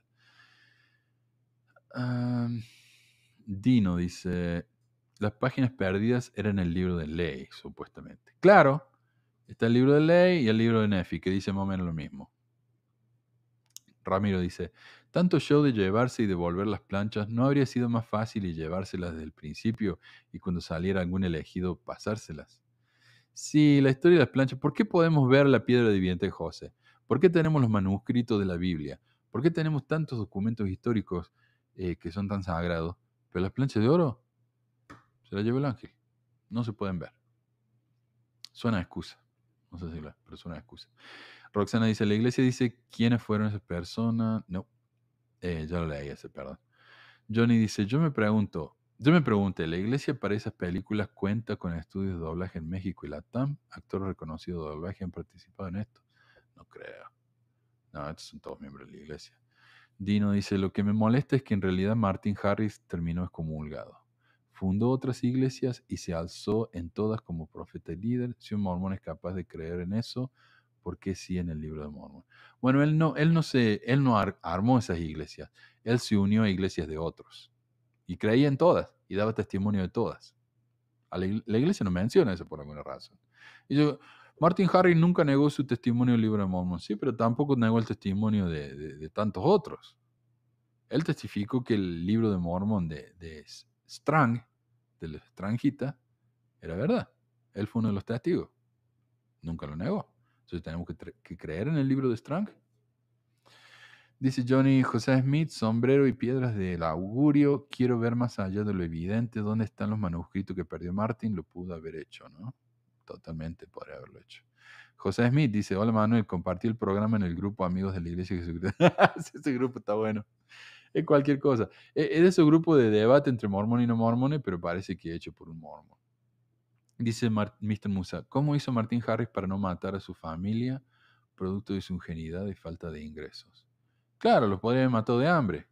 Dino dice, las páginas perdidas eran el libro de ley, supuestamente. Claro, está el libro de ley y el libro de Nefi, que dice más o menos lo mismo. Ramiro dice, tanto show de llevarse y devolver las planchas no habría sido más fácil y llevárselas desde el principio y cuando saliera algún elegido pasárselas. Si la historia de las planchas, ¿por qué podemos ver la piedra viviente de José? ¿Por qué tenemos los manuscritos de la Biblia? ¿Por qué tenemos tantos documentos históricos eh, que son tan sagrados? Pero las planchas de oro se las lleva el ángel. No se pueden ver. Suena a excusa. No sé si la, pero suena excusa. Roxana dice, la iglesia dice, ¿quiénes fueron esas personas? No, eh, yo lo ese, perdón. Johnny dice, yo me pregunto, yo me pregunté, ¿la iglesia para esas películas cuenta con estudios de doblaje en México y Latam? ¿Actores reconocidos de doblaje han participado en esto? No creo. No, estos son todos miembros de la iglesia. Dino dice, lo que me molesta es que en realidad Martin Harris terminó excomulgado. Fundó otras iglesias y se alzó en todas como profeta y líder. Si un mormón es capaz de creer en eso, ¿Por qué sí en el libro de Mormon? Bueno, él no, él no, se, él no armó esas iglesias, él se unió a iglesias de otros y creía en todas y daba testimonio de todas. la, iglesia no menciona eso por alguna razón. Y yo, Martin Harry nunca negó su testimonio el libro de Mormon, sí, pero tampoco negó el testimonio de, tantos otros. Él testificó que el libro de Mormon de, Strang, de la Strangita, era verdad. Él fue uno de los testigos. Nunca lo negó. Entonces tenemos que, creer en el libro de Strang. Dice Johnny José Smith, sombrero y piedras del augurio. Quiero ver más allá de lo evidente. ¿Dónde están los manuscritos que perdió Martin? Lo pudo haber hecho, ¿no? Totalmente podría haberlo hecho. José Smith dice, hola Manuel, compartí el programa en el grupo Amigos de la Iglesia de Jesucristo. Ese grupo está bueno. Es cualquier cosa. E-, es de ese grupo de debate entre mormón y no mormones, pero parece que hecho por un mormón. Dice Mr. Musa, ¿cómo hizo Martín Harris para no matar a su familia producto de su ingenuidad y falta de ingresos? Claro, lo podría haber matado de hambre.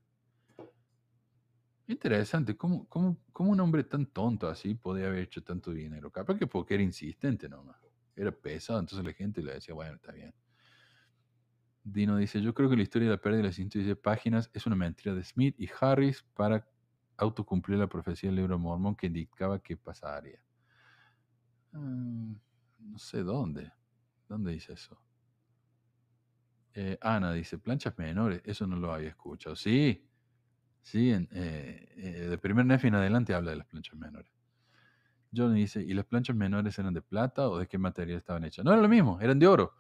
Interesante, ¿cómo, un hombre tan tonto así podía haber hecho tanto dinero? Capaz que porque era insistente no? Era pesado, entonces la gente le decía, bueno, está bien. Dino dice, yo creo que la historia de la pérdida de las 110 páginas es una mentira de Smith y Harris para autocumplir la profecía del libro mormón que indicaba que pasaría. Mm, no sé dónde. ¿Dónde dice eso? Eh, Ana dice, planchas menores, eso no lo había escuchado. Sí, sí, en, eh, eh, de primer Nefi en adelante habla de las planchas menores. Johnny dice, ¿y las planchas menores eran de plata o de qué material estaban hechas? No era lo mismo, eran de oro.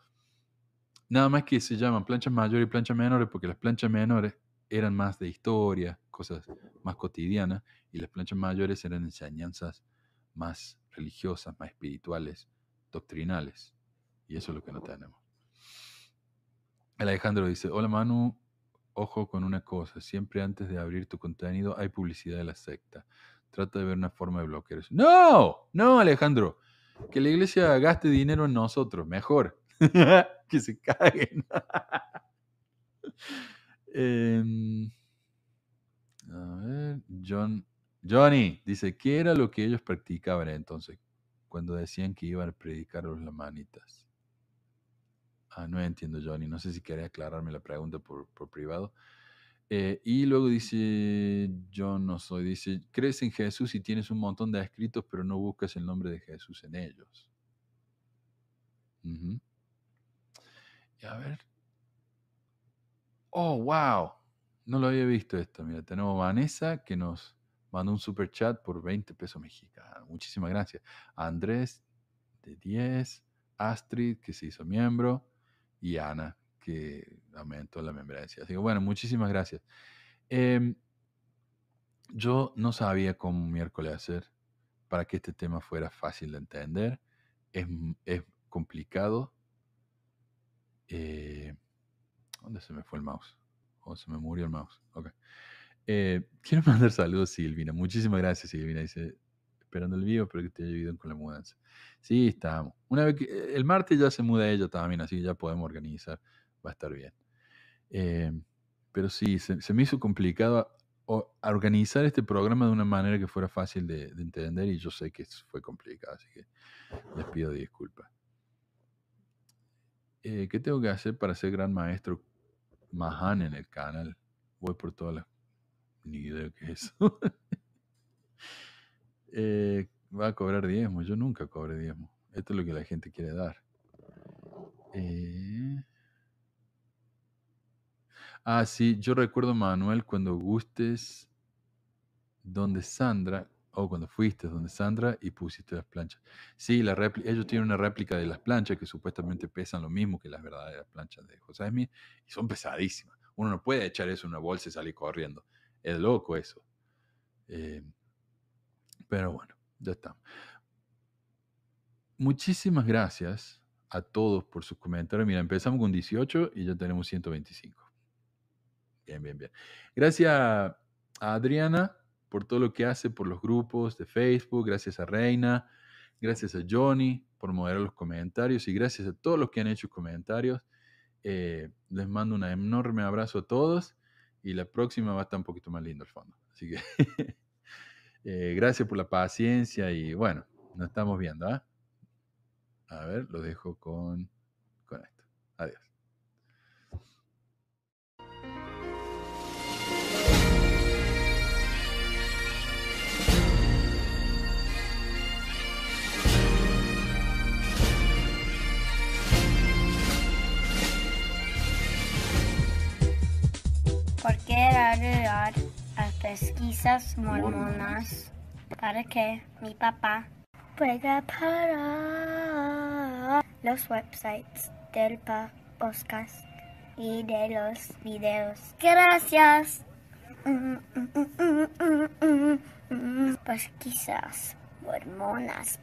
Nada más que se llaman planchas mayores y planchas menores porque las planchas menores eran más de historia, cosas más cotidianas, y las planchas mayores eran enseñanzas más religiosas, más espirituales, doctrinales. Y eso es lo que no tenemos. Alejandro dice, hola Manu, ojo con una cosa, siempre antes de abrir tu contenido hay publicidad de la secta. Trata de ver una forma de bloquear eso. No, no Alejandro, que la iglesia gaste dinero en nosotros, mejor. que se caguen. Em, a ver, John Johnny dice, ¿qué era lo que ellos practicaban entonces cuando decían que iban a predicar los lamanitas? Ah, no entiendo, Johnny. No sé si quería aclararme la pregunta por, privado. Eh, y luego dice, yo no soy, dice, crees en Jesús y tienes un montón de escritos, pero no buscas el nombre de Jesús en ellos. Y a ver. Oh, wow. No lo había visto esto. Mira, tenemos Vanessa que nos Mando un super chat por 20 pesos mexicanos. Muchísimas gracias. Andrés de 10, Astrid que se hizo miembro y Ana que aumentó la membresía. Así que bueno, muchísimas gracias. Em, yo no sabía cómo miércoles hacer para que este tema fuera fácil de entender. Es, complicado. Eh, ¿Dónde se me fue el mouse? ¿O se me murió el mouse? Ok. Eh, quiero mandar saludos, a Silvina. Muchísimas gracias, Silvina. Dice, esperando el vivo, espero que te haya ayudado con la mudanza. Sí, estamos. Una vez que, eh, el martes ya se muda ella también, así que ya podemos organizar. Va a estar bien. Eh, pero sí, se, me hizo complicado organizar este programa de una manera que fuera fácil de, entender y yo sé que fue complicado, así que les pido disculpas. ¿Qué tengo que hacer para ser gran maestro Mahan en el canal? Voy por todas las ni idea qué es eh, va a cobrar diezmo. Yo nunca cobré diezmo. Esto es lo que la gente quiere dar. Eh. Ah, sí, yo recuerdo, Manuel, cuando gustes donde Sandra, o cuando fuiste donde Sandra y pusiste las planchas. Sí, la ellos tienen una réplica de las planchas que supuestamente pesan lo mismo que las verdaderas planchas de José Smith y son pesadísimas. Uno no puede echar eso en una bolsa y salir corriendo. Es loco eso. Eh, pero bueno, ya está. Muchísimas gracias a todos por sus comentarios. Mira, empezamos con 18 y ya tenemos 125. Bien, bien, bien. Gracias a Adriana por todo lo que hace por los grupos de Facebook. Gracias a Reina. Gracias a Johnny por moderar los comentarios. Y gracias a todos los que han hecho comentarios. Eh, les mando un enorme abrazo a todos y la próxima va a estar un poquito más lindo el fondo. Así que eh, gracias por la paciencia y bueno, nos estamos viendo. ¿ah? A ver, lo dejo con esto. Adiós. Porque era a pesquisas mormonas para que mi papá pueda parar los websites del podcast y de los videos. Gracias. pesquisas mormonas.